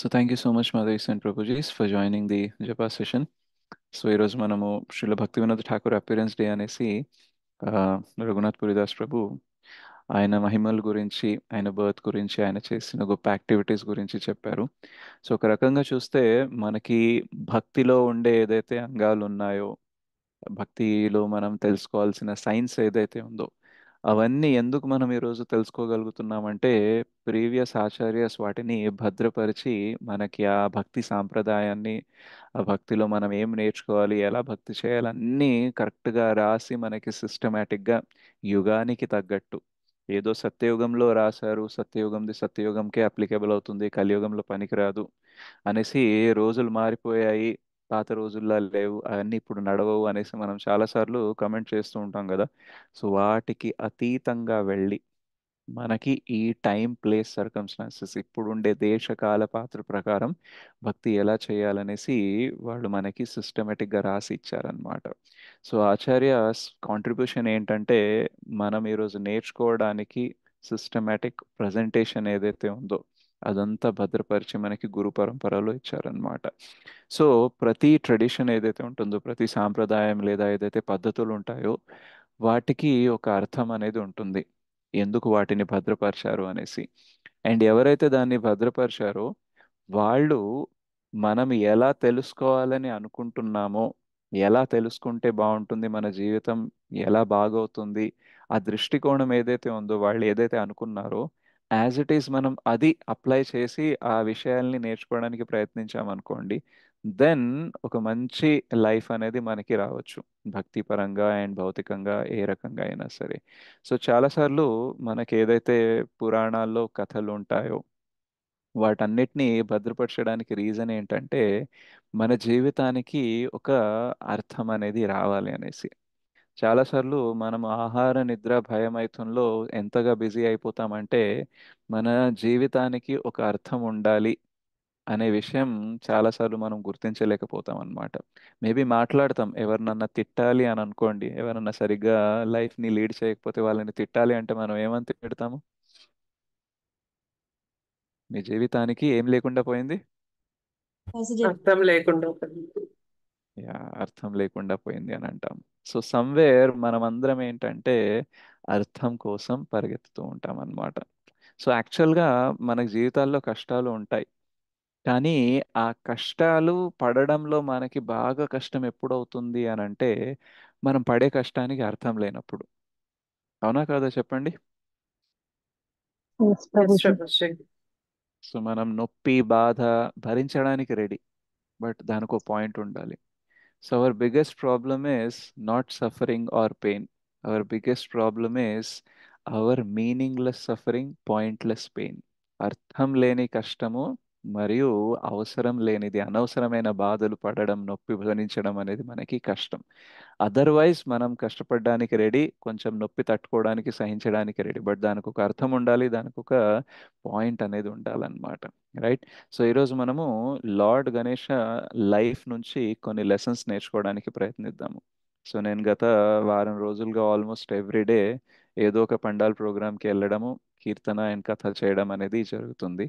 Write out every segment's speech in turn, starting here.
So thank you so much mothers సెన్ ప్రభుజీస్ for joining the japa session so ఈరోజు మనము శ్రీల భక్తి వినోద్ ఠాకూర్ అపీరెన్స్ డే అనేసి రఘునాథ్ పురిదాస్ ప్రభు ఆయన మహిమల గురించి ఆయన బర్త్ గురించి ఆయన చేసిన గొప్ప యాక్టివిటీస్ గురించి చెప్పారు సో ఒక రకంగా చూస్తే మనకి భక్తిలో ఉండే ఏదైతే అంగాలు ఉన్నాయో భక్తిలో మనం తెలుసుకోవాల్సిన సైన్స్ ఏదైతే ఉందో అవన్నీ ఎందుకు మనం ఈరోజు తెలుసుకోగలుగుతున్నామంటే ప్రీవియస్ ఆచార్యస్ వాటిని భద్రపరిచి మనకి ఆ భక్తి సాంప్రదాయాన్ని ఆ భక్తిలో మనం ఏం నేర్చుకోవాలి ఎలా భక్తి చేయాలి అన్నీ కరెక్ట్గా రాసి మనకి సిస్టమేటిక్గా యుగానికి తగ్గట్టు ఏదో సత్యయుగంలో రాశారు సత్యయుగంది సత్యయుగంకే అప్లికేబుల్ అవుతుంది కలియుగంలో పనికిరాదు అనేసి రోజులు మారిపోయాయి పాత రోజుల్లో లేవు అవన్నీ ఇప్పుడు నడవవు అనేసి మనం చాలాసార్లు కమెంట్ చేస్తూ ఉంటాం కదా సో వాటికి అతీతంగా వెళ్ళి మనకి ఈ టైం ప్లేస్ సర్కమ్స్టాన్సెస్ దేశ దేశకాల పాత్ర ప్రకారం భక్తి ఎలా చేయాలనేసి వాళ్ళు మనకి సిస్టమేటిక్గా రాసి ఇచ్చారనమాట సో ఆచార్య కాంట్రిబ్యూషన్ ఏంటంటే మనం ఈరోజు నేర్చుకోవడానికి సిస్టమేటిక్ ప్రజెంటేషన్ ఏదైతే ఉందో అదంతా భద్రపరిచి మనకి గురు పరంపరలో ఇచ్చారనమాట సో ప్రతి ట్రెడిషన్ ఏదైతే ఉంటుందో ప్రతి సాంప్రదాయం లేదా ఏదైతే పద్ధతులు ఉంటాయో వాటికి ఒక అర్థం అనేది ఉంటుంది ఎందుకు వాటిని భద్రపరిచారు అనేసి అండ్ ఎవరైతే దాన్ని భద్రపరిచారో వాళ్ళు మనం ఎలా తెలుసుకోవాలని అనుకుంటున్నామో ఎలా తెలుసుకుంటే బాగుంటుంది మన జీవితం ఎలా బాగవుతుంది ఆ దృష్టికోణం ఏదైతే ఉందో వాళ్ళు ఏదైతే అనుకున్నారో యాజ్ ఇట్ ఈస్ మనం అది అప్లై చేసి ఆ విషయాల్ని నేర్చుకోవడానికి ప్రయత్నించామనుకోండి దెన్ ఒక మంచి లైఫ్ అనేది మనకి రావచ్చు భక్తి పరంగా అండ్ భౌతికంగా ఏ రకంగా అయినా సరే సో చాలాసార్లు మనకి ఏదైతే పురాణాల్లో కథలు ఉంటాయో వాటన్నిటినీ భద్రపరచడానికి రీజన్ ఏంటంటే మన జీవితానికి ఒక అర్థం అనేది రావాలి అనేసి చాలాసార్లు మనం ఆహార నిద్ర భయమైతంలో ఎంతగా బిజీ అయిపోతామంటే మన జీవితానికి ఒక అర్థం ఉండాలి అనే విషయం చాలాసార్లు మనం గుర్తించలేకపోతాం అన్నమాట మేబీ మాట్లాడతాం ఎవరినన్నా తిట్టాలి అని అనుకోండి ఎవరన్నా సరిగ్గా లైఫ్ని లీడ్ చేయకపోతే వాళ్ళని తిట్టాలి అంటే మనం ఏమని తిడతాము మీ జీవితానికి ఏం లేకుండా పోయింది అర్థం లేకుండా పోయింది యా అర్థం లేకుండా పోయింది అని అంటాం సో సమ్వేర్ మనమందరం ఏంటంటే అర్థం కోసం పరిగెత్తుతూ ఉంటాం అన్నమాట సో యాక్చువల్గా మన జీవితాల్లో కష్టాలు ఉంటాయి కానీ ఆ కష్టాలు పడడంలో మనకి బాగా కష్టం ఎప్పుడవుతుంది అని అంటే మనం పడే కష్టానికి అర్థం లేనప్పుడు అవునా కాదా చెప్పండి సో మనం నొప్పి బాధ భరించడానికి రెడీ బట్ దానికి ఒక పాయింట్ ఉండాలి So our biggest problem is not suffering or pain. Our biggest problem is our meaningless suffering, pointless pain. Artham leni customer. మరియు అవసరం లేనిది అనవసరమైన బాధలు పడడం నొప్పి భరించడం అనేది మనకి కష్టం అదర్వైజ్ మనం కష్టపడడానికి రెడీ కొంచెం నొప్పి తట్టుకోవడానికి సహించడానికి రెడీ బట్ దానికి ఒక అర్థం ఉండాలి దానికి ఒక పాయింట్ అనేది ఉండాలన్నమాట రైట్ సో ఈరోజు మనము లార్డ్ గణేష లైఫ్ నుంచి కొన్ని లెసన్స్ నేర్చుకోవడానికి ప్రయత్నిద్దాము సో నేను గత వారం రోజులుగా ఆల్మోస్ట్ ఎవ్రీడే ఏదో ఒక పండాల్ ప్రోగ్రామ్కి వెళ్ళడము కీర్తన అండ్ కథ చేయడం అనేది జరుగుతుంది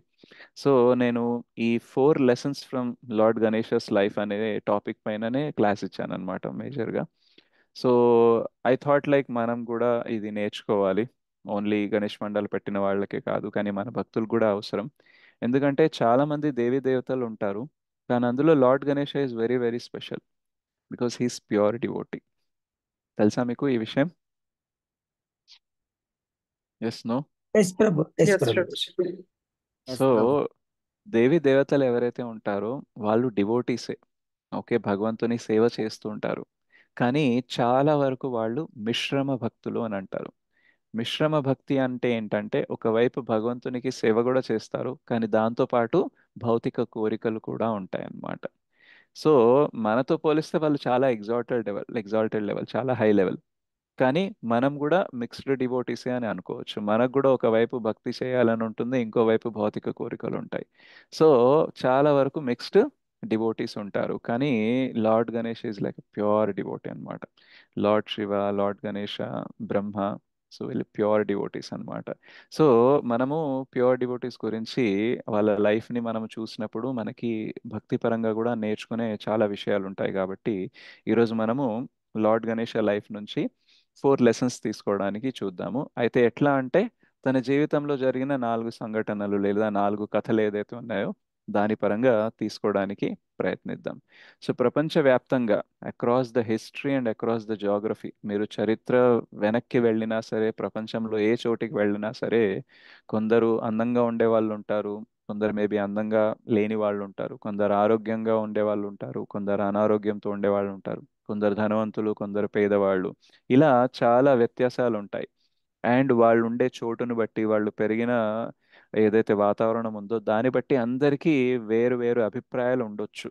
సో నేను ఈ ఫోర్ లెసన్స్ ఫ్రమ్ లార్డ్ గణేషస్ లైఫ్ అనే టాపిక్ పైననే క్లాస్ ఇచ్చాను అనమాట మేజర్గా సో ఐ థాట్ లైక్ మనం కూడా ఇది నేర్చుకోవాలి ఓన్లీ గణేష్ మండలి పెట్టిన వాళ్ళకే కాదు కానీ మన భక్తులు కూడా అవసరం ఎందుకంటే చాలామంది దేవీ దేవతలు ఉంటారు కానీ అందులో lord Ganesha is very very special because he's pure devotee తెలుసా మీకు ఈ విషయం ఎస్ నో సో దేవి దేవతలు ఎవరైతే ఉంటారో వాళ్ళు డివోటీసే ఓకే భగవంతుని సేవ చేస్తూ ఉంటారు కానీ చాలా వరకు వాళ్ళు మిశ్రమ భక్తులు అని అంటారు మిశ్రమ భక్తి అంటే ఏంటంటే ఒకవైపు భగవంతునికి సేవ కూడా చేస్తారు కానీ దాంతోపాటు భౌతిక కోరికలు కూడా ఉంటాయి అన్నమాట సో మనతో పోలిస్తే వాళ్ళు చాలా ఎగ్జాల్టెడ్ లెవెల్ ఎగ్జాల్టెడ్ లెవెల్ చాలా హై లెవెల్ కానీ మనం కూడా మిక్స్డ్ డివోటీసే అని అనుకోవచ్చు మనకు కూడా ఒకవైపు భక్తి చేయాలని ఉంటుంది ఇంకోవైపు భౌతిక కోరికలు ఉంటాయి సో చాలా వరకు మిక్స్డ్ డివోటీస్ ఉంటారు కానీ lord Ganesh is like pure devotee అనమాట lord Shiva lord Ganesha Brahma so వీళ్ళు ప్యూర్ డివోటీస్ అనమాట సో మనము ప్యూర్ డివోటీస్ గురించి వాళ్ళ లైఫ్ని మనం చూసినప్పుడు మనకి భక్తి పరంగా కూడా నేర్చుకునే చాలా విషయాలు ఉంటాయి కాబట్టి ఈరోజు మనము లార్డ్ గణేష లైఫ్ నుంచి ఫోర్ లెసన్స్ తీసుకోవడానికి చూద్దాము అయితే ఎట్లా అంటే తన జీవితంలో జరిగిన నాలుగు సంఘటనలు లేదా నాలుగు కథలు ఏదైతే ఉన్నాయో దాని పరంగా తీసుకోవడానికి ప్రయత్నిద్దాం సో ప్రపంచవ్యాప్తంగా across the history and across the geography మీరు చరిత్ర వెనక్కి వెళ్ళినా సరే ప్రపంచంలో ఏ చోటికి వెళ్ళినా సరే కొందరు అందంగా ఉండే వాళ్ళు ఉంటారు కొందరు మేబీ అందంగా లేని వాళ్ళు ఉంటారు కొందరు ఆరోగ్యంగా ఉండే వాళ్ళు ఉంటారు కొందరు అనారోగ్యంతో ఉండే వాళ్ళు ఉంటారు కొందరు ధనవంతులు కొందరు పేదవాళ్ళు ఇలా చాలా వ్యత్యాసాలు ఉంటాయి అండ్ వాళ్ళు ఉండే చోటును బట్టి వాళ్ళు పెరిగిన ఏదైతే వాతావరణం ఉందో దాన్ని బట్టి అందరికీ వేరు వేరు అభిప్రాయాలు ఉండొచ్చు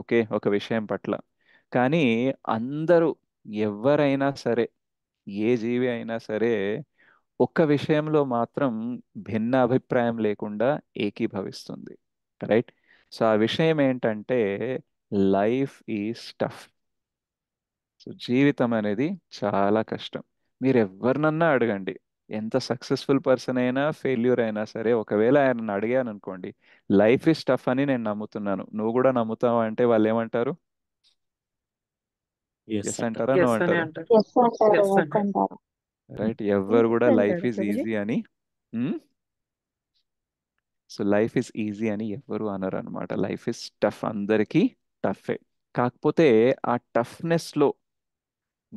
ఓకే ఒక విషయం పట్ల కానీ అందరూ ఎవరైనా సరే ఏ జీవి అయినా సరే ఒక్క విషయంలో మాత్రం భిన్న అభిప్రాయం లేకుండా ఏకీభవిస్తుంది రైట్ సో ఆ విషయం ఏంటంటే లైఫ్ ఈజ్ టఫ్ సో జీవితం అనేది చాలా కష్టం మీరు ఎవరినన్నా అడగండి ఎంత సక్సెస్ఫుల్ పర్సన్ అయినా ఫెయిల్యూర్ అయినా సరే ఒకవేళ ఆయన అడిగాను అనుకోండి లైఫ్ ఇస్ టఫ్ అని నేను నమ్ముతున్నాను నువ్వు కూడా నమ్ముతావు అంటే వాళ్ళు ఏమంటారు అంటారా రైట్ ఎవ్వరు కూడా లైఫ్ ఇస్ ఈజీ అని సో లైఫ్ ఇస్ ఈజీ అని ఎవ్వరు అనరు అనమాట లైఫ్ ఇస్ టఫ్ అందరికీ టఫే కాకపోతే ఆ టఫ్నెస్ లో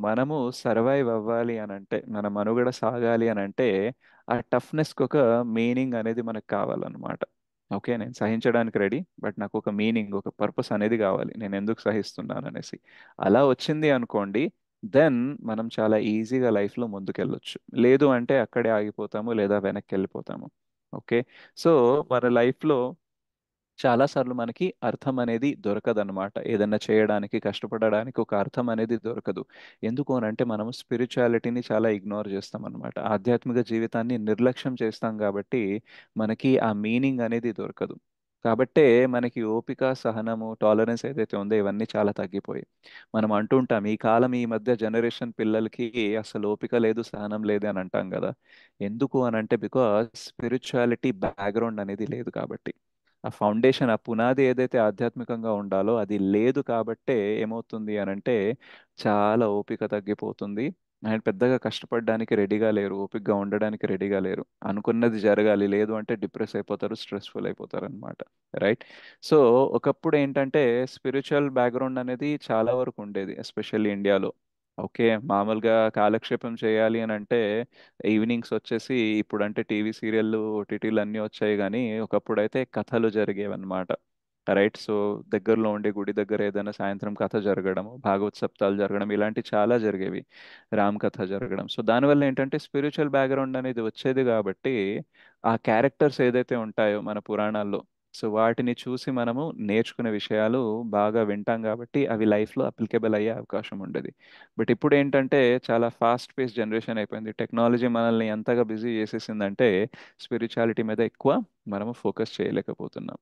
మనము సర్వైవ్ అవ్వాలి అని అంటే మన మనుగడ సాగాలి అని అంటే ఆ టఫ్నెస్కి ఒక మీనింగ్ అనేది మనకు కావాలన్నమాట ఓకే నేను సహించడానికి రెడీ బట్ నాకు ఒక మీనింగ్ ఒక పర్పస్ అనేది కావాలి నేను ఎందుకు సహిస్తున్నాను అనేసి అలా వచ్చింది అనుకోండి దెన్ మనం చాలా ఈజీగా లైఫ్లో ముందుకెళ్ళొచ్చు లేదు అంటే అక్కడే ఆగిపోతాము లేదా వెనక్కి వెళ్ళిపోతాము ఓకే సో మన లైఫ్లో చాలాసార్లు మనకి అర్థం అనేది దొరకదన్నమాట ఏదన్నా చేయడానికి కష్టపడడానికి ఒక అర్థం అనేది దొరకదు ఎందుకు అని అంటే మనం స్పిరిచువాలిటీని చాలా ఇగ్నోర్ చేస్తాం అనమాట ఆధ్యాత్మిక జీవితాన్ని నిర్లక్ష్యం చేస్తాం కాబట్టి మనకి ఆ మీనింగ్ అనేది దొరకదు కాబట్టే మనకి ఓపిక సహనము టాలరెన్స్ ఏదైతే ఉందో ఇవన్నీ చాలా తగ్గిపోయి మనం అంటుంటాం ఈ కాలం ఈ మధ్య జనరేషన్ పిల్లలకి అసలు ఓపిక లేదు సహనం లేదు అని అంటాం కదా ఎందుకు అని అంటే బికాస్ స్పిరిచువాలిటీ బ్యాక్గ్రౌండ్ అనేది లేదు కాబట్టి ఆ ఫౌండేషన్ ఆ పునాది ఏదైతే ఆధ్యాత్మికంగా ఉండాలో అది లేదు కాబట్టే ఏమవుతుంది అని అంటే చాలా ఓపిక తగ్గిపోతుంది అండ్ పెద్దగా కష్టపడడానికి రెడీగా లేరు ఓపికగా ఉండడానికి రెడీగా లేరు అనుకున్నది జరగాలి లేదు అంటే డిప్రెస్ అయిపోతారు స్ట్రెస్ఫుల్ అయిపోతారు అనమాట రైట్ సో ఒకప్పుడు ఏంటంటే స్పిరిచువల్ బ్యాక్గ్రౌండ్ అనేది చాలా వరకు ఉండేది ఎస్పెషల్లీ ఇండియాలో ఓకే. మామూలుగా కాలక్షేపం చేయాలి అని అంటే ఈవినింగ్స్ వచ్చేసి ఇప్పుడంటే టీవీ సీరియల్‌లు, అన్నీ వచ్చాయి కానీ ఒకప్పుడు అయితే కథలు జరిగేవన్నమాట. రైట్? సో, దగ్గరలో ఉండే గుడి దగ్గర ఏదైనా సాయంత్రం కథ జరగడం భాగవత్ సప్తాలు జరగడం, ఇలాంటివి చాలా జరిగేవి. రామ్ కథ జరగడం. సో, దానివల్ల ఏంటంటే, స్పిరిచువల్ బ్యాక్‌గ్రౌండ్ అనేది వచ్చేది కాబట్టి ఆ క్యారెక్టర్స్ ఏదైతే ఉంటాయో మన పురాణాల్లో సో వాటిని చూసి మనము నేర్చుకునే విషయాలు బాగా వింటాం కాబట్టి అవి లైఫ్లో అప్లికేబుల్ అయ్యే అవకాశం ఉండేది బట్ ఇప్పుడు ఏంటంటే చాలా ఫాస్ట్ పేస్ జనరేషన్ అయిపోయింది టెక్నాలజీ మనల్ని ఎంతగా బిజీ చేసేసిందంటే స్పిరిచువాలిటీ మీద ఎక్కువ మనము ఫోకస్ చేయలేకపోతున్నాం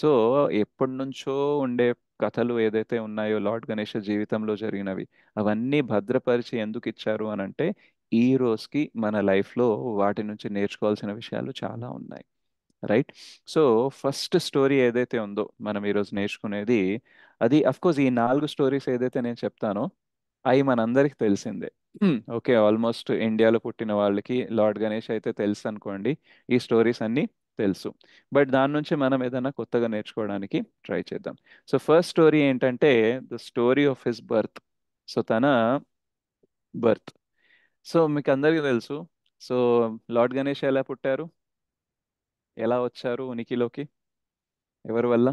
సో ఎప్పటి నుంచో ఉండే కథలు ఏదైతే ఉన్నాయో లార్డ్ గణేష్ జీవితంలో జరిగినవి అవన్నీ భద్రపరిచి ఎందుకు ఇచ్చారు అని అంటే ఈ రోజుకి మన లైఫ్లో వాటి నుంచి నేర్చుకోవాల్సిన విషయాలు చాలా ఉన్నాయి రైట్ సో ఫస్ట్ స్టోరీ ఏదైతే ఉందో మనం ఈరోజు నేర్చుకునేది అది కోర్స్ ఈ నాలుగు స్టోరీస్ ఏదైతే నేను చెప్తానో అవి మనందరికి తెలిసిందే ఓకే ఆల్మోస్ట్ ఇండియాలో పుట్టిన వాళ్ళకి లార్డ్ గణేష్ అయితే తెలుసు అనుకోండి ఈ స్టోరీస్ అన్నీ తెలుసు బట్ దాని నుంచి మనం ఏదైనా కొత్తగా నేర్చుకోవడానికి ట్రై చేద్దాం సో ఫస్ట్ స్టోరీ ఏంటంటే the story of his birth so తన బర్త్ సో మీకు అందరికీ తెలుసు సో లార్డ్ గణేష్ ఎలా పుట్టారు ఎలా వచ్చారు ఉనికిలోకి ఎవరి వల్ల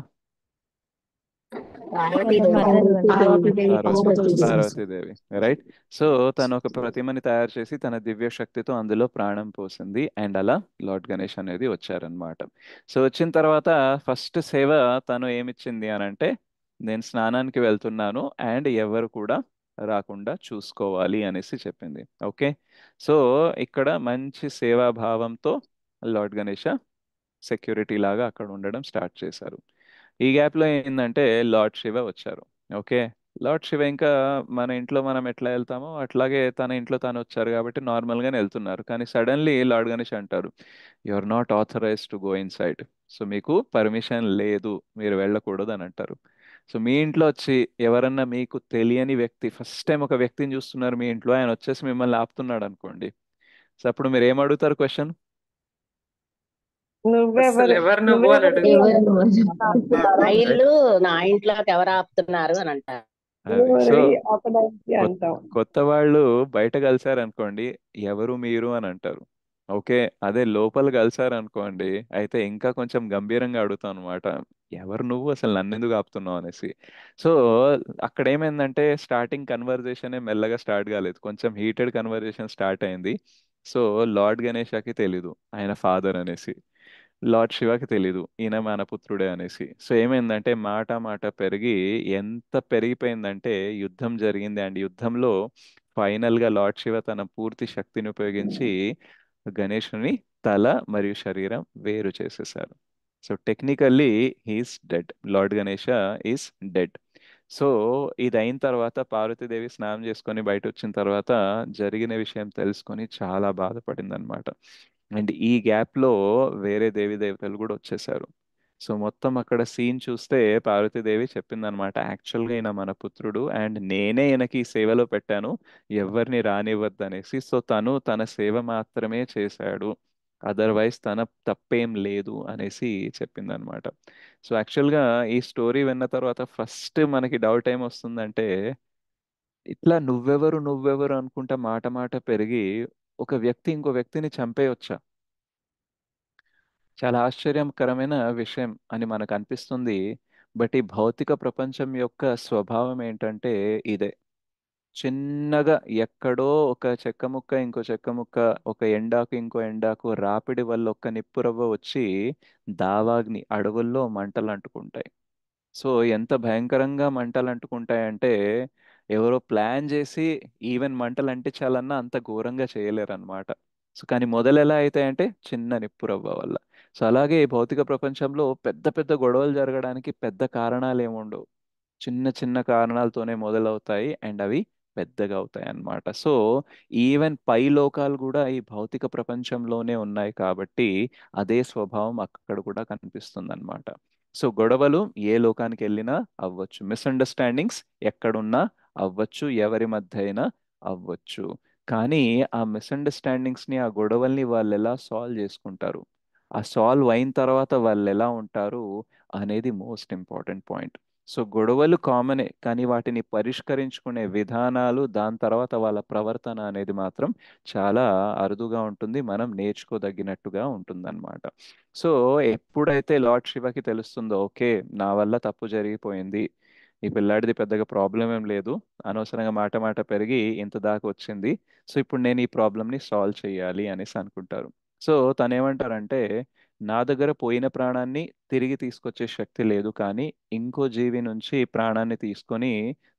పార్వతీదేవి రైట్ సో తను ఒక ప్రతిమని తయారు చేసి తన దివ్య శక్తితో అందులో ప్రాణం పోసింది అండ్ అలా లార్డ్ గణేష్ అనేది వచ్చారనమాట సో వచ్చిన తర్వాత ఫస్ట్ సేవ తను ఏమిచ్చింది అని అంటే నేను స్నానానికి వెళ్తున్నాను అండ్ ఎవరు కూడా రాకుండా చూసుకోవాలి అనేసి చెప్పింది ఓకే సో ఇక్కడ మంచి సేవాభావంతో లార్డ్ గణేష సెక్యూరిటీ లాగా అక్కడ ఉండడం స్టార్ట్ చేశారు ఈ గ్యాప్లో ఏంటంటే లార్డ్ శివ వచ్చారు ఓకే లార్డ్ శివ ఇంకా మన ఇంట్లో మనం ఎట్లా వెళ్తామో అట్లాగే తన ఇంట్లో తను వచ్చారు కాబట్టి నార్మల్గానే వెళ్తున్నారు కానీ సడన్లీ లార్డ్ గణేష్ అంటారు you are not authorize to go inside so మీకు పర్మిషన్ లేదు మీరు వెళ్ళకూడదు అని అంటారు సో మీ ఇంట్లో వచ్చి ఎవరన్నా మీకు తెలియని వ్యక్తి ఫస్ట్ టైం ఒక వ్యక్తిని చూస్తున్నారు మీ ఇంట్లో ఆయన వచ్చేసి మిమ్మల్ని ఆపుతున్నాడు అనుకోండి సో అప్పుడు మీరు ఏం అడుగుతారు క్వశ్చన్ రైళ్ళు నా ఇంట్లోకి ఎవరు ఆపుతున్నారు అని అంటారు కొత్త వాళ్ళు బయట కలిసారు అనుకోండి ఎవరు మీరు అని అంటారు ఓకే అదే లోపల కలిసారు అనుకోండి అయితే ఇంకా కొంచెం గంభీరంగా అడుగుతాం అనమాట ఎవరు నువ్వు అసలు నన్ను ఎందుకు ఆపుతున్నావు అనేసి సో అక్కడ ఏమైందంటే స్టార్టింగ్ కన్వర్జేషనే మెల్లగా స్టార్ట్ కాలేదు కొంచెం హీటెడ్ కన్వర్జేషన్ స్టార్ట్ అయింది సో లార్డ్ గణేషాకి తెలీదు ఆయన ఫాదర్ అనేసి లార్డ్ శివకి తెలీదు ఈయన మానపుత్రుడే అనేసి సో ఏమైందంటే మాట మాట పెరిగి ఎంత పెరిగిపోయిందంటే యుద్ధం జరిగింది అండ్ యుద్ధంలో ఫైనల్గా లార్డ్ శివ తన పూర్తి శక్తిని ఉపయోగించి గణేషుని తల మరియు శరీరం వేరు చేసేసారు so technically he's dead lord Ganesha is dead so ఇది అయిన తర్వాత పార్వతీదేవి స్నానం చేసుకొని బయట వచ్చిన తర్వాత జరిగిన విషయం తెలుసుకొని చాలా బాధపడింది అనమాట అండ్ ఈ గ్యాప్లో వేరే దేవి దేవతలు కూడా వచ్చేసారు సో మొత్తం అక్కడ సీన్ చూస్తే పార్వతీదేవి చెప్పిందనమాట యాక్చువల్గా ఈయన మన పుత్రుడు అండ్ నేనే ఈయనకి సేవలో పెట్టాను ఎవరిని రానివ్వద్దు అనేసి సో తను తన సేవ మాత్రమే చేశాడు అదర్వైజ్ తన తప్పేం లేదు అనేసి చెప్పిందనమాట సో యాక్చువల్గా ఈ స్టోరీ విన్న తర్వాత ఫస్ట్ మనకి డౌట్ ఏం వస్తుందంటే ఇట్లా నువ్వెవరు నువ్వెవరు అనుకుంటా మాట మాట పెరిగి ఒక వ్యక్తి ఇంకో వ్యక్తిని చంపేయొచ్చా చాలా ఆశ్చర్యకరమైన విషయం అని మనకు అనిపిస్తుంది బట్ ఈ భౌతిక ప్రపంచం యొక్క స్వభావం ఏంటంటే ఇదే చిన్నగా ఎక్కడో ఒక చెక్క ముక్క ఇంకో చెక్క ముక్క ఒక ఎండాకు ఇంకో ఎండాకు రాపిడి వల్ల ఒక్క నిప్పురవ్వ వచ్చి దావాగ్ని అడవుల్లో మంటలు అంటుకుంటాయి సో ఎంత భయంకరంగా మంటలు అంటుకుంటాయంటే ఎవరో ప్లాన్ చేసి ఈవెన్ మంటలు అంటించాలన్నా అంత ఘోరంగా చేయలేరన్నమాట సో కానీ మొదలు ఎలా అంటే చిన్న నిప్పురవ్వ వల్ల సో అలాగే ఈ భౌతిక ప్రపంచంలో పెద్ద పెద్ద గొడవలు జరగడానికి పెద్ద కారణాలు ఏముండవు చిన్న చిన్న కారణాలతోనే మొదలవుతాయి అండ్ అవి పెద్దగా అవుతాయి అన్నమాట సో ఈవెన్ పై లోకాలు కూడా ఈ భౌతిక ప్రపంచంలోనే ఉన్నాయి కాబట్టి అదే స్వభావం అక్కడ కూడా కనిపిస్తుంది అన్నమాట సో గొడవలు ఏ లోకానికి వెళ్ళినా అవ్వచ్చు మిస్అండర్స్టాండింగ్స్ ఎక్కడున్నా అవ్వచ్చు ఎవరి మధ్య అయినా అవ్వచ్చు కానీ ఆ మిస్అండర్స్టాండింగ్స్ని ఆ గొడవల్ని వాళ్ళు ఎలా సాల్వ్ చేసుకుంటారు ఆ సాల్వ్ అయిన తర్వాత వాళ్ళు ఎలా ఉంటారు అనేది మోస్ట్ ఇంపార్టెంట్ పాయింట్ సో గొడవలు కామనే కానీ వాటిని పరిష్కరించుకునే విధానాలు దాని తర్వాత వాళ్ళ ప్రవర్తన అనేది మాత్రం చాలా అరుదుగా ఉంటుంది మనం నేర్చుకోదగినట్టుగా ఉంటుందన్నమాట సో ఎప్పుడైతే లార్డ్ శివకి తెలుస్తుందో ఓకే నా వల్ల తప్పు జరిగిపోయింది ఈ పిల్లాడిది పెద్దగా ప్రాబ్లం ఏం లేదు అనవసరంగా మాట మాట పెరిగి ఇంత దాకా వచ్చింది సో ఇప్పుడు నేను ఈ ప్రాబ్లమ్ని సాల్వ్ చేయాలి అనేసి అనుకుంటారు సో తను ఏమంటారంటే నా దగ్గర పోయిన ప్రాణాన్ని తిరిగి తీసుకొచ్చే శక్తి లేదు కానీ ఇంకో జీవి నుంచి ప్రాణాన్ని తీసుకొని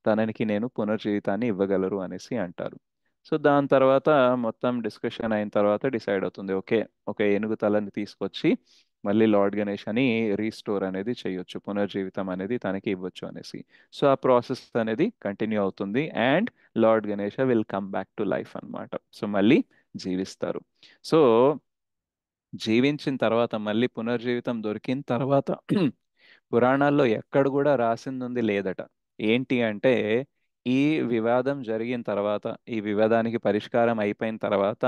తనకి నేను పునర్జీవితాన్ని ఇవ్వగలరు అనేసి అంటారు సో దాని తర్వాత మొత్తం డిస్కషన్ అయిన తర్వాత డిసైడ్ అవుతుంది ఓకే ఒక ఏనుగు తలని తీసుకొచ్చి మళ్ళీ లార్డ్ గణేష్ అని రీస్టోర్ అనేది చేయొచ్చు పునర్జీవితం అనేది తనకి ఇవ్వచ్చు అనేసి సో ఆ ప్రాసెస్ అనేది కంటిన్యూ అవుతుంది and lord Ganesh will come back to life అనమాట సో మళ్ళీ జీవిస్తారు సో జీవించిన తర్వాత మళ్ళీ పునర్జీవితం దొరికిన తర్వాత పురాణాల్లో ఎక్కడ కూడా రాసింది ఉంది లేదట ఏంటి అంటే ఈ వివాదం జరిగిన తర్వాత ఈ వివాదానికి పరిష్కారం అయిపోయిన తర్వాత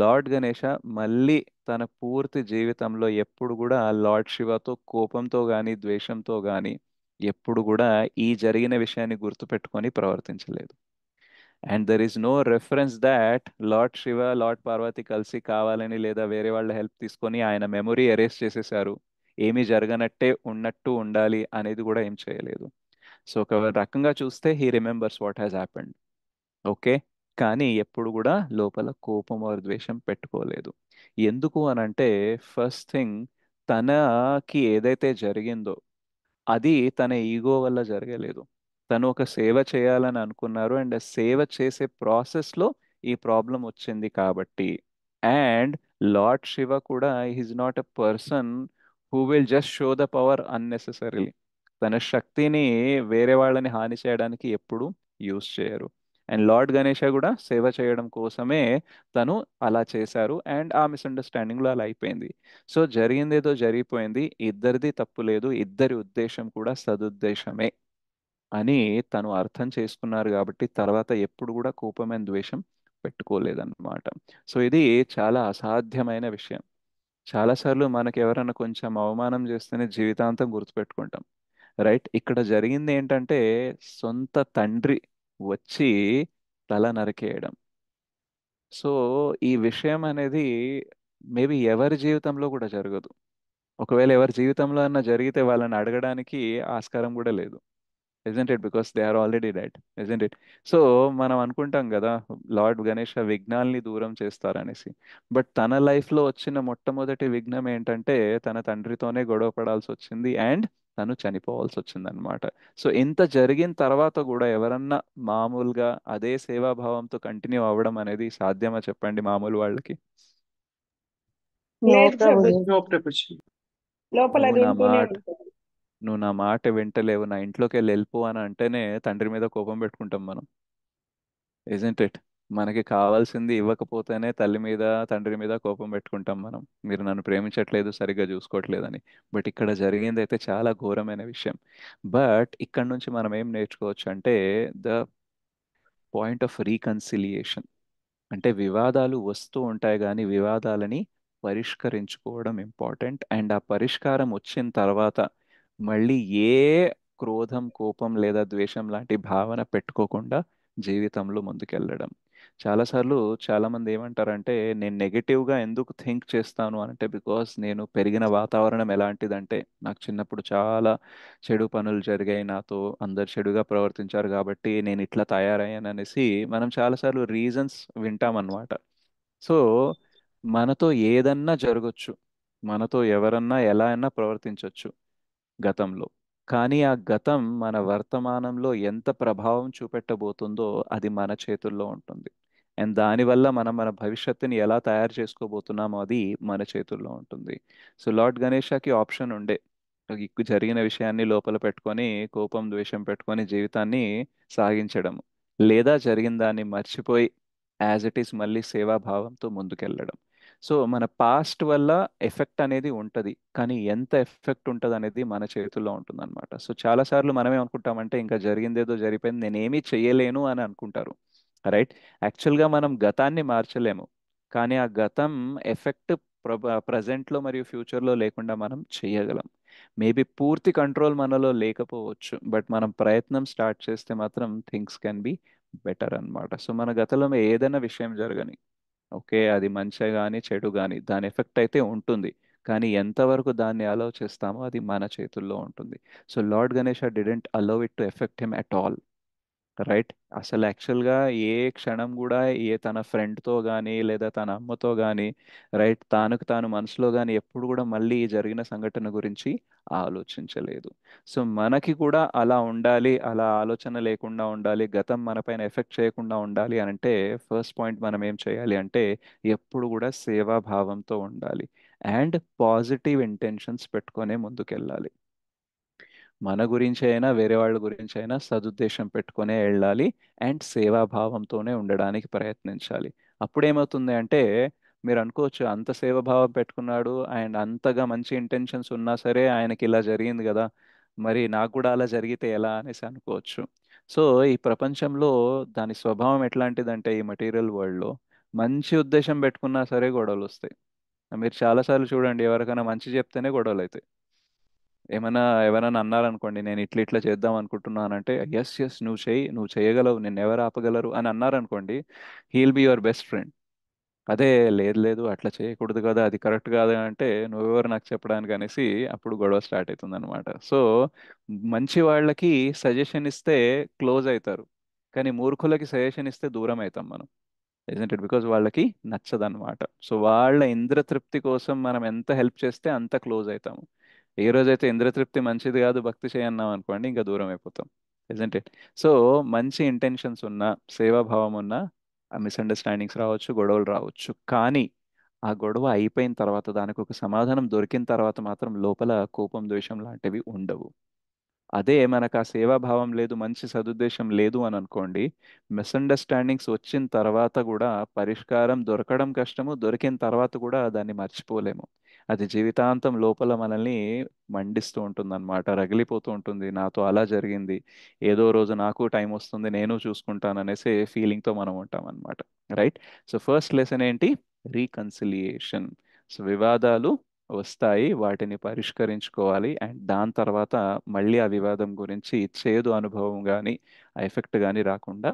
లార్డ్ గణేష మళ్ళీ తన పూర్తి జీవితంలో ఎప్పుడు కూడా లార్డ్ శివతో కోపంతో కానీ ద్వేషంతో కానీ ఎప్పుడు కూడా ఈ జరిగిన విషయాన్ని గుర్తుపెట్టుకొని ప్రవర్తించలేదు and there is no reference that lord Shiva lord Parvati కలిసి కావాలని లేదా వేరే వాళ్ళ హెల్ప్ తీసుకొని ఆయన మెమొరీ ఎరేస్ చేసేసారు ఏమీ జరగనట్టే ఉన్నట్టు ఉండాలి అనేది కూడా ఏం చేయలేదు సో ఒక రకంగా చూస్తే he remembers what has happened okay కానీ ఎప్పుడు కూడా లోపల కోపం ఆర్ ద్వేషం పెట్టుకోలేదు ఎందుకు అని అంటే ఫస్ట్ థింగ్ తనకి ఏదైతే జరిగిందో అది తన ఈగో వల్ల జరగలేదు తను ఒక సేవ చేయాలని అనుకున్నారు అండ్ సేవ చేసే ప్రాసెస్లో ఈ ప్రాబ్లం వచ్చింది కాబట్టి అండ్ లార్డ్ శివ కూడా is not a person who will just show the power unnecessarily తన శక్తిని వేరే వాళ్ళని హాని చేయడానికి ఎప్పుడు యూస్ చేయరు అండ్ లార్డ్ గణేష కూడా సేవ చేయడం కోసమే తను అలా చేశారు అండ్ ఆ మిస్అండర్స్టాండింగ్లో అలా అయిపోయింది సో జరిగిందేదో జరిగిపోయింది ఇద్దరిది తప్పు లేదు ఇద్దరి ఉద్దేశం కూడా సదుద్దేశమే అని తను అర్థం చేసుకున్నారు కాబట్టి తర్వాత ఎప్పుడు కూడా కోపమైన ద్వేషం పెట్టుకోలేదన్నమాట సో ఇది చాలా అసాధ్యమైన విషయం చాలాసార్లు మనకు ఎవరైనా కొంచెం అవమానం చేస్తేనే జీవితాంతం గుర్తుపెట్టుకుంటాం రైట్ ఇక్కడ జరిగింది ఏంటంటే సొంత తండ్రి వచ్చి తల నరికేయడం సో ఈ విషయం అనేది మేబీ ఎవరి జీవితంలో కూడా జరగదు ఒకవేళ ఎవరి జీవితంలో అన్న జరిగితే వాళ్ళని అడగడానికి ఆస్కారం కూడా లేదు against it because they are already dead against it so మనం అనుకుంటాం కదా లార్డ్ గణేష్ విఘ్నాల్ని దూరం చేస్తారనేసి బట్ తన లైఫ్లో వచ్చిన మొట్టమొదటి విఘ్నం ఏంటంటే తన తండ్రితోనే గొడవ పడాల్సి వచ్చింది అండ్ తను చనిపోవాల్సి వచ్చిందనమాట సో ఇంత జరిగిన తర్వాత కూడా ఎవరన్నా మామూలుగా అదే సేవాభావంతో కంటిన్యూ అవ్వడం అనేది సాధ్యమా చెప్పండి మామూలు వాళ్ళకి నువ్వు నా మాట వింటలేవు నా ఇంట్లోకి వెళ్ళి వెళ్ళిపో అని అంటేనే తండ్రి మీద కోపం పెట్టుకుంటాం మనం ఇజెంట్ ఇట్ మనకి కావాల్సింది ఇవ్వకపోతేనే తల్లి మీద తండ్రి మీద కోపం పెట్టుకుంటాం మనం మీరు నన్ను ప్రేమించట్లేదు సరిగ్గా చూసుకోవట్లేదని బట్ ఇక్కడ జరిగింది అయితే చాలా ఘోరమైన విషయం బట్ ఇక్కడ నుంచి మనం ఏం నేర్చుకోవచ్చు అంటే ద పాయింట్ ఆఫ్ రీకన్సిలియేషన్ అంటే వివాదాలు వస్తూ ఉంటాయి కానీ వివాదాలని పరిష్కరించుకోవడం ఇంపార్టెంట్ అండ్ ఆ పరిష్కారం వచ్చిన తర్వాత మళ్ళీ ఏ క్రోధం కోపం లేదా ద్వేషం లాంటి భావన పెట్టుకోకుండా జీవితంలో ముందుకెళ్ళడం చాలాసార్లు చాలామంది ఏమంటారంటే నేను నెగటివ్‌గా ఎందుకు థింక్ చేస్తాను అంటే బికాస్ నేను పెరిగిన వాతావరణం ఎలాంటిదంటే నాకు చిన్నప్పుడు చాలా చెడు పనులు జరిగాయి. నాతో అందరు చెడుగా ప్రవర్తించారు కాబట్టి నేను ఇట్లా తయారయ్యాననేసి మనం చాలాసార్లు రీజన్స్ వింటామనమాట. సో, మనతో ఏదన్నా జరగచ్చు మనతో ఎవరన్నా ఎలా అయినా ప్రవర్తించవచ్చు గతంలో. కానీ ఆ గతం మన వర్తమానంలో ఎంత ప్రభావం చూపెట్టబోతుందో అది మన చేతుల్లో ఉంటుంది. అండ్ దానివల్ల మనం మన భవిష్యత్తుని ఎలా తయారు చేసుకోబోతున్నామో అది మన చేతుల్లో ఉంటుంది సో లార్డ్ గణేషకి ఆప్షన్ ఉండే ఇక్కు జరిగిన విషయాన్ని లోపల పెట్టుకొని కోపం ద్వేషం పెట్టుకొని జీవితాన్ని సాగించడం లేదా జరిగిన దాన్ని మర్చిపోయి యాజ్ ఇట్ ఈస్ మళ్ళీ సేవాభావంతో ముందుకెళ్ళడం సో మన పాస్ట్ వల్ల ఎఫెక్ట్ అనేది ఉంటుంది కానీ ఎంత ఎఫెక్ట్ ఉంటుంది అనేది మన చేతుల్లో ఉంటుంది అనమాట సో చాలాసార్లు మనమే అనుకుంటామంటే ఇంకా జరిగిందేదో జరిగిపోయింది నేనేమీ చేయలేను అని అనుకుంటారు రైట్ యాక్చువల్గా మనం గతాన్ని మార్చలేము కానీ ఆ గతం ఎఫెక్ట్ ప్ర ప్రజెంట్లో మరియు ఫ్యూచర్లో లేకుండా మనం చేయగలం మేబీ పూర్తి కంట్రోల్ మనలో లేకపోవచ్చు బట్ మనం ప్రయత్నం స్టార్ట్ చేస్తే మాత్రం థింగ్స్ కెన్ బి బెటర్ అనమాట సో మన గతంలో ఏదైనా విషయం జరగని ఓకే అది మంచిగా కానీ చెడు కానీ దాని ఎఫెక్ట్ అయితే ఉంటుంది కానీ ఎంతవరకు దాన్ని అలౌ చేస్తామో అది మన చేతుల్లో ఉంటుంది so lord Ganesh didn't allow it to effect him at all right అసలు యాక్చువల్గా ఏ క్షణం కూడా ఏ తన ఫ్రెండ్తో కానీ లేదా తన అమ్మతో కానీ రైట్ తానుకు తాను మనసులో కానీ ఎప్పుడు కూడా మళ్ళీ ఈ జరిగిన సంఘటన గురించి ఆలోచించలేదు సో మనకి కూడా అలా ఉండాలి అలా ఆలోచన లేకుండా ఉండాలి గతం మనపైన ఎఫెక్ట్ చేయకుండా ఉండాలి అంటే ఫస్ట్ పాయింట్ మనం ఏం చేయాలి అంటే ఎప్పుడు కూడా సేవాభావంతో ఉండాలి అండ్ పాజిటివ్ ఇంటెన్షన్స్ పెట్టుకొనే ముందుకెళ్ళాలి మన గురించి అయినా వేరే వాళ్ళ గురించి అయినా సదుద్దేశం పెట్టుకునే వెళ్ళాలి అండ్ సేవాభావంతోనే ఉండడానికి ప్రయత్నించాలి అప్పుడు ఏమవుతుంది అంటే మీరు అనుకోవచ్చు అంత సేవాభావం పెట్టుకున్నాడు అండ్ అంతగా మంచి ఇంటెన్షన్స్ ఉన్నా సరే ఆయనకి ఇలా జరిగింది కదా మరి నాకు కూడా అలా జరిగితే ఎలా అనేసి అనుకోవచ్చు సో ఈ ప్రపంచంలో దాని స్వభావం ఎట్లాంటిదంటే ఈ మటీరియల్ వరల్డ్లో మంచి ఉద్దేశం పెట్టుకున్నా సరే గొడవలు వస్తాయి మీరు చాలాసార్లు చూడండి ఎవరికైనా మంచి చెప్తేనే గొడవలు అవుతాయి ఏమైనా ఎవరైనా అన్నారనుకోండి నేను ఇట్లా ఇట్లా చేద్దాం అనుకుంటున్నానంటే ఎస్ ఎస్ నువ్వు చేయి నువ్వు చేయగలవు నేను ఎవరు ఆపగలరు అని అన్నారనుకోండి he'll be your best friend అదే లేదు లేదు అట్లా చేయకూడదు కదా అది కరెక్ట్ కాదు అంటే నువ్వెవరు నాకు చెప్పడానికి అనేసి అప్పుడు గొడవ స్టార్ట్ అవుతుంది అనమాట సో మంచి వాళ్ళకి సజెషన్ ఇస్తే క్లోజ్ అవుతారు కానీ మూర్ఖులకి సజెషన్ ఇస్తే దూరం అవుతాం మనం ఇట్ బికాజ్ వాళ్ళకి నచ్చదనమాట సో వాళ్ళ ఇంద్ర తృప్తి కోసం మనం ఎంత హెల్ప్ చేస్తే అంత క్లోజ్ అవుతాము ఏ రోజైతే ఇంద్రతృప్తి మంచిది కాదు భక్తి చేయన్నాం అనుకోండి ఇంకా దూరం అయిపోతాం ఇట్ సో మంచి ఇంటెన్షన్స్ ఉన్నా సేవాభావం ఉన్నా ఆ మిస్అండర్స్టాండింగ్స్ రావచ్చు గొడవలు రావచ్చు కానీ ఆ గొడవ అయిపోయిన తర్వాత దానికి ఒక సమాధానం దొరికిన తర్వాత మాత్రం లోపల కోపం ద్వేషం లాంటివి ఉండవు అదే మనకు ఆ సేవాభావం లేదు మంచి సదుద్దేశం లేదు అని అనుకోండి మిస్అండర్స్టాండింగ్స్ వచ్చిన తర్వాత కూడా పరిష్కారం దొరకడం కష్టము దొరికిన తర్వాత కూడా దాన్ని మర్చిపోలేము అది జీవితాంతం లోపల మనల్ని మండిస్తూ ఉంటుందన్నమాట రగిలిపోతూ ఉంటుంది నాతో అలా జరిగింది ఏదో రోజు నాకు టైం వస్తుంది నేను చూసుకుంటాను అనేసి ఫీలింగ్తో మనం ఉంటాం అనమాట రైట్ సో ఫస్ట్ లెసన్ ఏంటి రీకన్సిలియేషన్ సో వివాదాలు వస్తాయి వాటిని పరిష్కరించుకోవాలి అండ్ దాని తర్వాత మళ్ళీ ఆ వివాదం గురించి చేదు అనుభవం కానీ ఆ ఎఫెక్ట్ కానీ రాకుండా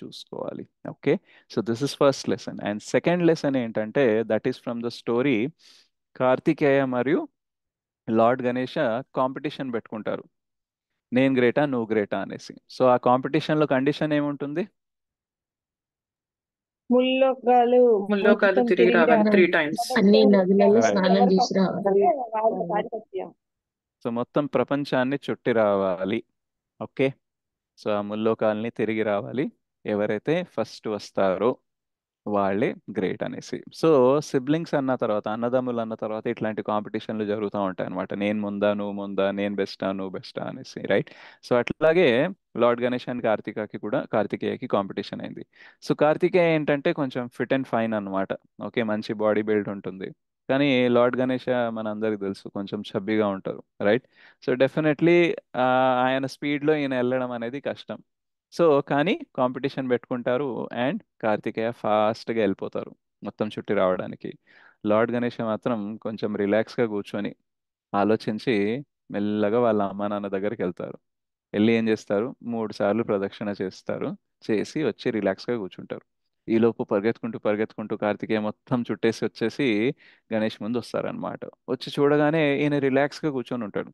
చూసుకోవాలి okay so this is first lesson and second lesson ఏంటంటే that is from the story Kartikeya మరియు లార్డ్ గణేష కాంపిటీషన్ పెట్టుకుంటారు నేను గ్రేటా నువ్వు గ్రేటా అనేసి సో ఆ కాంపిటీషన్లో కండిషన్ ఏముంటుంది సో మొత్తం ప్రపంచాన్ని చుట్టి రావాలి ఓకే సో ఆ ముల్లోకాలని తిరిగి రావాలి ఎవరైతే ఫస్ట్ వస్తారో వాళ్ళే గ్రేట్ అనేసి సో సిబ్లింగ్స్ అన్న తర్వాత అన్నదమ్ములు అన్న తర్వాత ఇట్లాంటి కాంపిటీషన్లు జరుగుతూ ఉంటాయి అనమాట నేను ముందా నువ్వు ముందా నేను బెస్టా నువ్వు బెస్టా అనేసి రైట్ సో అట్లాగే లార్డ్ గణేష్ అండ్ కార్తికాకి కూడా కార్తికేయకి కాంపిటీషన్ అయింది సో కార్తికేయ ఏంటంటే కొంచెం ఫిట్ అండ్ ఫైన్ అనమాట ఓకే మంచి బాడీ బిల్డ్ ఉంటుంది కానీ లార్డ్ గణేష్ అందరికి తెలుసు కొంచెం చబ్బిగా ఉంటారు రైట్ సో డెఫినెట్లీ ఆయన స్పీడ్లో ఈయన వెళ్ళడం అనేది కష్టం సో కానీ కాంపిటీషన్ పెట్టుకుంటారు అండ్ కార్తికేయ ఫాస్ట్గా వెళ్ళిపోతారు మొత్తం చుట్టి రావడానికి లార్డ్ గణేష్ మాత్రం కొంచెం రిలాక్స్గా కూర్చొని ఆలోచించి మెల్లగా వాళ్ళ అమ్మా నాన్న దగ్గరికి వెళ్తారు వెళ్ళి ఏం చేస్తారు మూడు సార్లు ప్రదక్షిణ చేస్తారు చేసి వచ్చి రిలాక్స్గా కూర్చుంటారు ఈలోపు పరిగెత్తుకుంటూ పరిగెత్తుకుంటూ కార్తికేయ మొత్తం చుట్టేసి వచ్చేసి గణేష్ ముందు వస్తారనమాట వచ్చి చూడగానే ఈయన రిలాక్స్గా కూర్చొని ఉంటాడు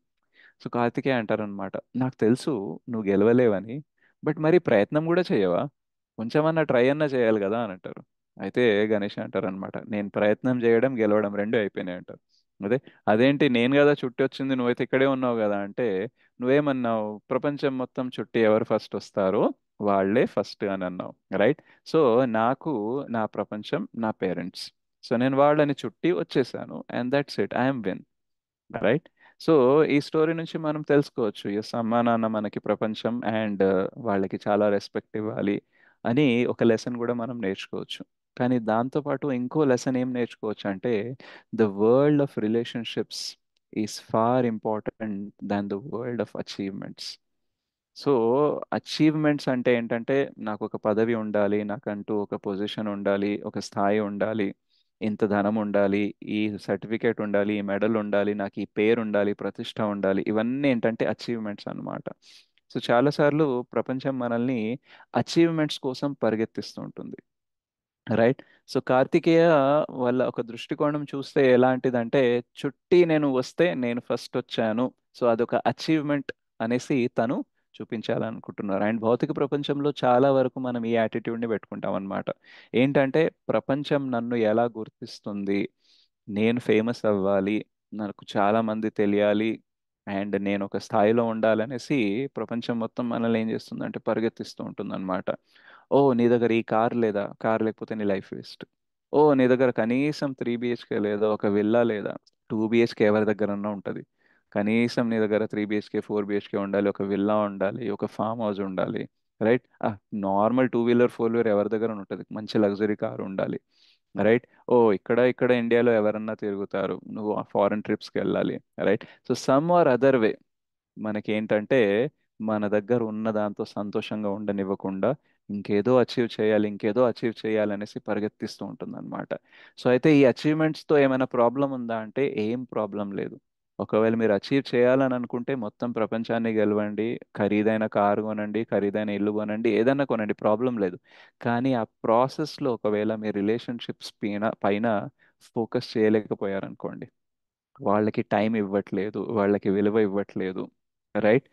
సో కార్తికేయ అంటారనమాట నాకు తెలుసు నువ్వు గెలవలేవని బట్ మరి ప్రయత్నం కూడా చేయవా కొంచెమన్నా ట్రై అన్నా చేయాలి కదా అని అంటారు అయితే గణేష్ అంటారు అనమాట నేను ప్రయత్నం చేయడం గెలవడం రెండు అయిపోయినాయి అంటారు అదే అదేంటి నేను కదా చుట్టి వచ్చింది నువ్వైతే ఇక్కడే ఉన్నావు కదా అంటే నువ్వేమన్నావు ప్రపంచం మొత్తం చుట్టి ఎవరు ఫస్ట్ వస్తారో వాళ్ళే ఫస్ట్ అని అన్నావు రైట్ సో నాకు నా ప్రపంచం నా పేరెంట్స్ సో నేను వాళ్ళని చుట్టి వచ్చేసాను and that's it I'm win right so ఈ స్టోరీ నుంచి మనం తెలుసుకోవచ్చు ఎస్ అమ్మా నాన్న మనకి ప్రపంచం అండ్ వాళ్ళకి చాలా రెస్పెక్ట్ ఇవ్వాలి అని ఒక లెసన్ కూడా మనం నేర్చుకోవచ్చు కానీ దాంతోపాటు ఇంకో లెసన్ ఏం నేర్చుకోవచ్చు అంటే the world of relationships is far important than the world of achievements so achievements అంటే ఏంటంటే నాకు ఒక పదవి ఉండాలి నాకంటూ ఒక పొజిషన్ ఉండాలి ఒక స్థాయి ఉండాలి ఇంత ధనం ఉండాలి ఈ సర్టిఫికేట్ ఉండాలి ఈ మెడల్ ఉండాలి నాకు ఈ పేరు ఉండాలి ప్రతిష్ట ఉండాలి ఇవన్నీ ఏంటంటే అచీవ్మెంట్స్ అనమాట సో చాలాసార్లు ప్రపంచం మనల్ని అచీవ్మెంట్స్ కోసం పరిగెత్తిస్తుంటుంది రైట్ సో కార్తికేయ వాళ్ళ ఒక దృష్టికోణం చూస్తే ఎలాంటిదంటే చుట్టి నేను వస్తే నేను ఫస్ట్ వచ్చాను సో అదొక అచీవ్మెంట్ అనేసి తను చూపించాలనుకుంటున్నారు అండ్ భౌతిక ప్రపంచంలో చాలా వరకు మనం ఈ యాటిట్యూడ్ని పెట్టుకుంటాం అనమాట ఏంటంటే ప్రపంచం నన్ను ఎలా గుర్తిస్తుంది నేను ఫేమస్ అవ్వాలి నాకు చాలామంది తెలియాలి అండ్ నేను ఒక స్థాయిలో ఉండాలనేసి ప్రపంచం మొత్తం మనల్ని ఏం చేస్తుందంటే పరిగెత్తిస్తూ ఉంటుంది అనమాట ఓ నీ దగ్గర ఈ కార్ లేదా కార్ లేకపోతే నీ లైఫ్ వేస్ట్ ఓ నీ దగ్గర కనీసం త్రీ బిహెచ్కే లేదా ఒక విల్లా లేదా టూ బిహెచ్కే ఎవరి దగ్గరన్నా ఉంటుంది కనీసం నీ దగ్గర త్రీ బిహెచ్కే ఫోర్ బిహెచ్కే ఉండాలి ఒక విల్లా ఉండాలి ఒక ఫామ్ హౌస్ ఉండాలి right normal two wheeler four wheeler ఎవరి దగ్గర ఉంటుంది మంచి లగ్జరీ కారు ఉండాలి రైట్ ఓ ఇక్కడ ఇక్కడ ఇండియాలో ఎవరన్నా తిరుగుతారు నువ్వు ఫారెన్ ట్రిప్స్కి వెళ్ళాలి right so some or other way మనకి ఏంటంటే మన దగ్గర ఉన్న దాంతో సంతోషంగా ఉండనివ్వకుండా ఇంకేదో అచీవ్ చేయాలి ఇంకేదో అచీవ్ చేయాలనేసి పరిగెత్తిస్తూ ఉంటుంది అనమాట సో అయితే ఈ అచీవ్మెంట్స్తో ఏమైనా ప్రాబ్లం ఉందా అంటే ఏం ప్రాబ్లం లేదు ఒకవేళ మీరు అచీవ్ చేయాలని అనుకుంటే మొత్తం ప్రపంచాన్ని గెలవండి ఖరీదైన కారు కొనండి ఖరీదైన ఇల్లు కొనండి ఏదైనా కొనండి ప్రాబ్లం లేదు కానీ ఆ ప్రాసెస్లో ఒకవేళ మీ రిలేషన్షిప్స్ పైన పైన ఫోకస్ చేయలేకపోయారనుకోండి వాళ్ళకి టైం ఇవ్వట్లేదు వాళ్ళకి విలువ ఇవ్వట్లేదు రైట్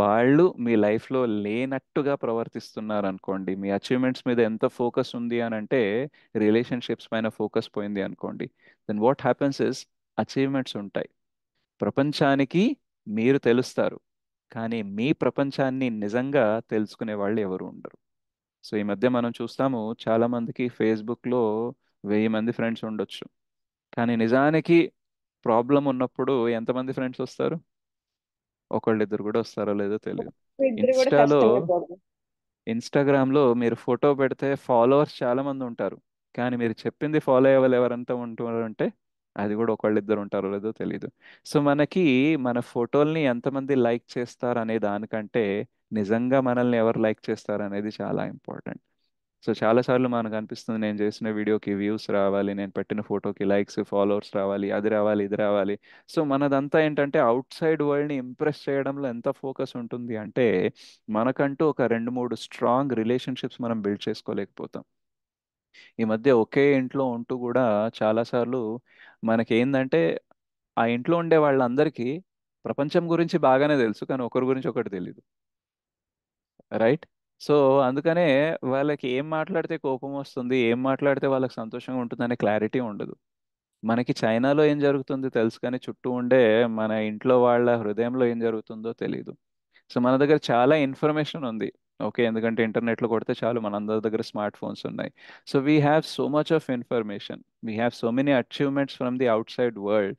వాళ్ళు మీ లైఫ్లో లేనట్టుగా ప్రవర్తిస్తున్నారు అనుకోండి మీ అచీవ్మెంట్స్ మీద ఎంత ఫోకస్ ఉంది అని అంటే రిలేషన్షిప్స్ పైన ఫోకస్ పోయింది అనుకోండి then what happens is achievements ఉంటాయి ప్రపంచానికి మీరు తెలుస్తారు కానీ మీ ప్రపంచాన్ని నిజంగా తెలుసుకునే వాళ్ళు ఎవరు ఉండరు సో ఈ మధ్య మనం చూస్తాము చాలామందికి ఫేస్బుక్లో వెయ్యి మంది ఫ్రెండ్స్ ఉండొచ్చు కానీ నిజానికి ప్రాబ్లం ఉన్నప్పుడు ఎంతమంది ఫ్రెండ్స్ వస్తారు ఒకళ్ళిద్దరు కూడా వస్తారో లేదో తెలియదు ఇన్స్టాలో ఇన్స్టాగ్రామ్లో మీరు ఫోటో పెడితే ఫాలోవర్స్ చాలామంది ఉంటారు కానీ మీరు చెప్పింది ఫాలో అయ్యే వాళ్ళు ఎవరంతా ఉంటారు అంటే అది కూడా ఒకళ్ళిద్దరు ఉంటారో లేదో తెలీదు సో మనకి మన ఫోటోల్ని ఎంతమంది లైక్ చేస్తారు అనే దానికంటే నిజంగా మనల్ని ఎవరు లైక్ చేస్తారు అనేది చాలా ఇంపార్టెంట్ సో చాలాసార్లు మనకు అనిపిస్తుంది నేను చేసిన వీడియోకి వ్యూస్ రావాలి నేను పెట్టిన ఫోటోకి లైక్స్ ఫాలోవర్స్ రావాలి అది రావాలి ఇది రావాలి సో మనదంతా ఏంటంటే అవుట్ సైడ్ వరల్డ్ని ఇంప్రెస్ చేయడంలో ఎంత ఫోకస్ ఉంటుంది అంటే మనకంటూ ఒక రెండు మూడు స్ట్రాంగ్ రిలేషన్షిప్స్ మనం బిల్డ్ చేసుకోలేకపోతాం ఈ మధ్య ఒకే ఇంట్లో ఉంటూ కూడా చాలాసార్లు మనకేందంటే, ఆ ఇంట్లో ఉండే వాళ్ళందరికీ ప్రపంచం గురించి బాగానే తెలుసు. కానీ ఒకరి గురించి ఒకటి తెలీదు. రైట్? సో, అందుకనే వాళ్ళకి ఏం మాట్లాడితే కోపం వస్తుంది ఏం మాట్లాడితే వాళ్ళకి సంతోషంగా ఉంటుందనే క్లారిటీ ఉండదు. మనకి చైనాలో ఏం జరుగుతుందో తెలుసు కానీ, చుట్టూ ఉండే మన ఇంట్లో వాళ్ళ హృదయంలో ఏం జరుగుతుందో తెలీదు. సో, మన దగ్గర చాలా ఇన్ఫర్మేషన్ ఉంది. ఓకే ఎందుకంటే ఇంటర్నెట్లో కొడితే చాలు మనందరి దగ్గర స్మార్ట్ ఫోన్స్ ఉన్నాయి so we have so much of information we have so many achievements from the outside world